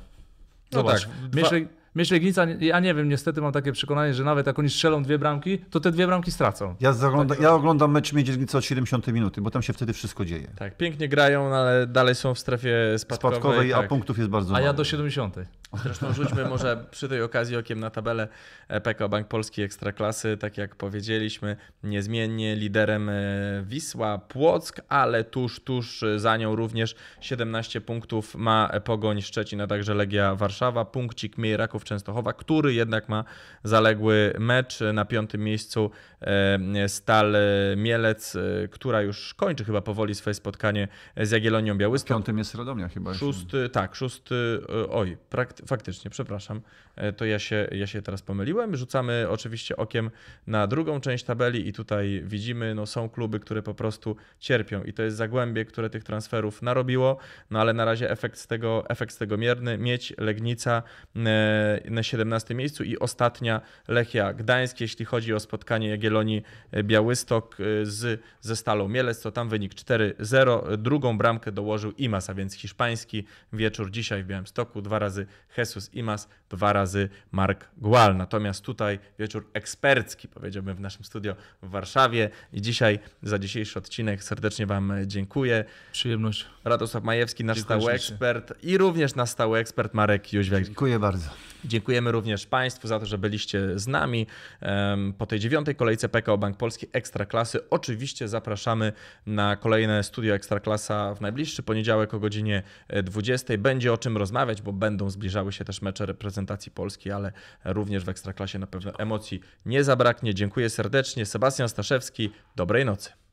No Zobacz, no tak. tak. Dwa... Legnica, ja nie wiem, niestety mam takie przekonanie, że nawet jak oni strzelą dwie bramki, to te dwie bramki stracą. Ja, zagląda, tak. ja oglądam mecz Miedź Legnica od 70 minuty, bo tam się wtedy wszystko dzieje. Tak, pięknie grają, no ale dalej są w strefie spadkowej. spadkowej tak. a punktów jest bardzo mało. A ja do 70. Zresztą rzućmy może przy tej okazji okiem na tabelę e, PKO Bank Polski Ekstraklasy. Tak jak powiedzieliśmy, niezmiennie liderem e, Wisła Płock, ale tuż, tuż za nią również 17 punktów ma Pogoń Szczecin, a także Legia Warszawa. Punkcik mniej Raków Częstochowa, który jednak ma zaległy mecz. Na piątym miejscu e, Stal Mielec, która już kończy chyba powoli swoje spotkanie z Jagiellonią Białystok. Piątym jest Radomia chyba. Szósty, tak, szósty, oj, praktycznie faktycznie, przepraszam, e, to ja się, ja się teraz pomyliłem. Rzucamy oczywiście okiem na drugą część tabeli i tutaj widzimy, no są kluby, które po prostu cierpią i to jest Zagłębie, które tych transferów narobiło, no ale na razie efekt z tego, efekt z tego mierny. Mieć Legnica e, na 17 miejscu i ostatnia Lechia Gdańsk, jeśli chodzi o spotkanie Jagiellonii e, Białystok z, ze Stalą Mielec, to tam wynik 4-0. Drugą bramkę dołożył Imas, a więc hiszpański wieczór dzisiaj w Białymstoku, dwa razy Jesus Imas, dwa razy Mark Gual. Natomiast tutaj wieczór ekspercki, powiedziałbym, w naszym studio w Warszawie. I dzisiaj za dzisiejszy odcinek serdecznie Wam dziękuję. Przyjemność. Radosław Majewski, nasz dziękuję stały ekspert i również nasz stały ekspert Marek Jóźwiak. Dziękuję bardzo. Dziękujemy również Państwu za to, że byliście z nami. Po tej dziewiątej kolejce PKO Bank Polski Ekstraklasy oczywiście zapraszamy na kolejne studio Ekstraklasa w najbliższy poniedziałek o godzinie 20. E, Będzie o czym rozmawiać, bo będą zbliżały się też mecze reprezentacji Polski, ale również w Ekstraklasie na pewno emocji nie zabraknie. Dziękuję serdecznie. Sebastian Staszewski, dobrej nocy.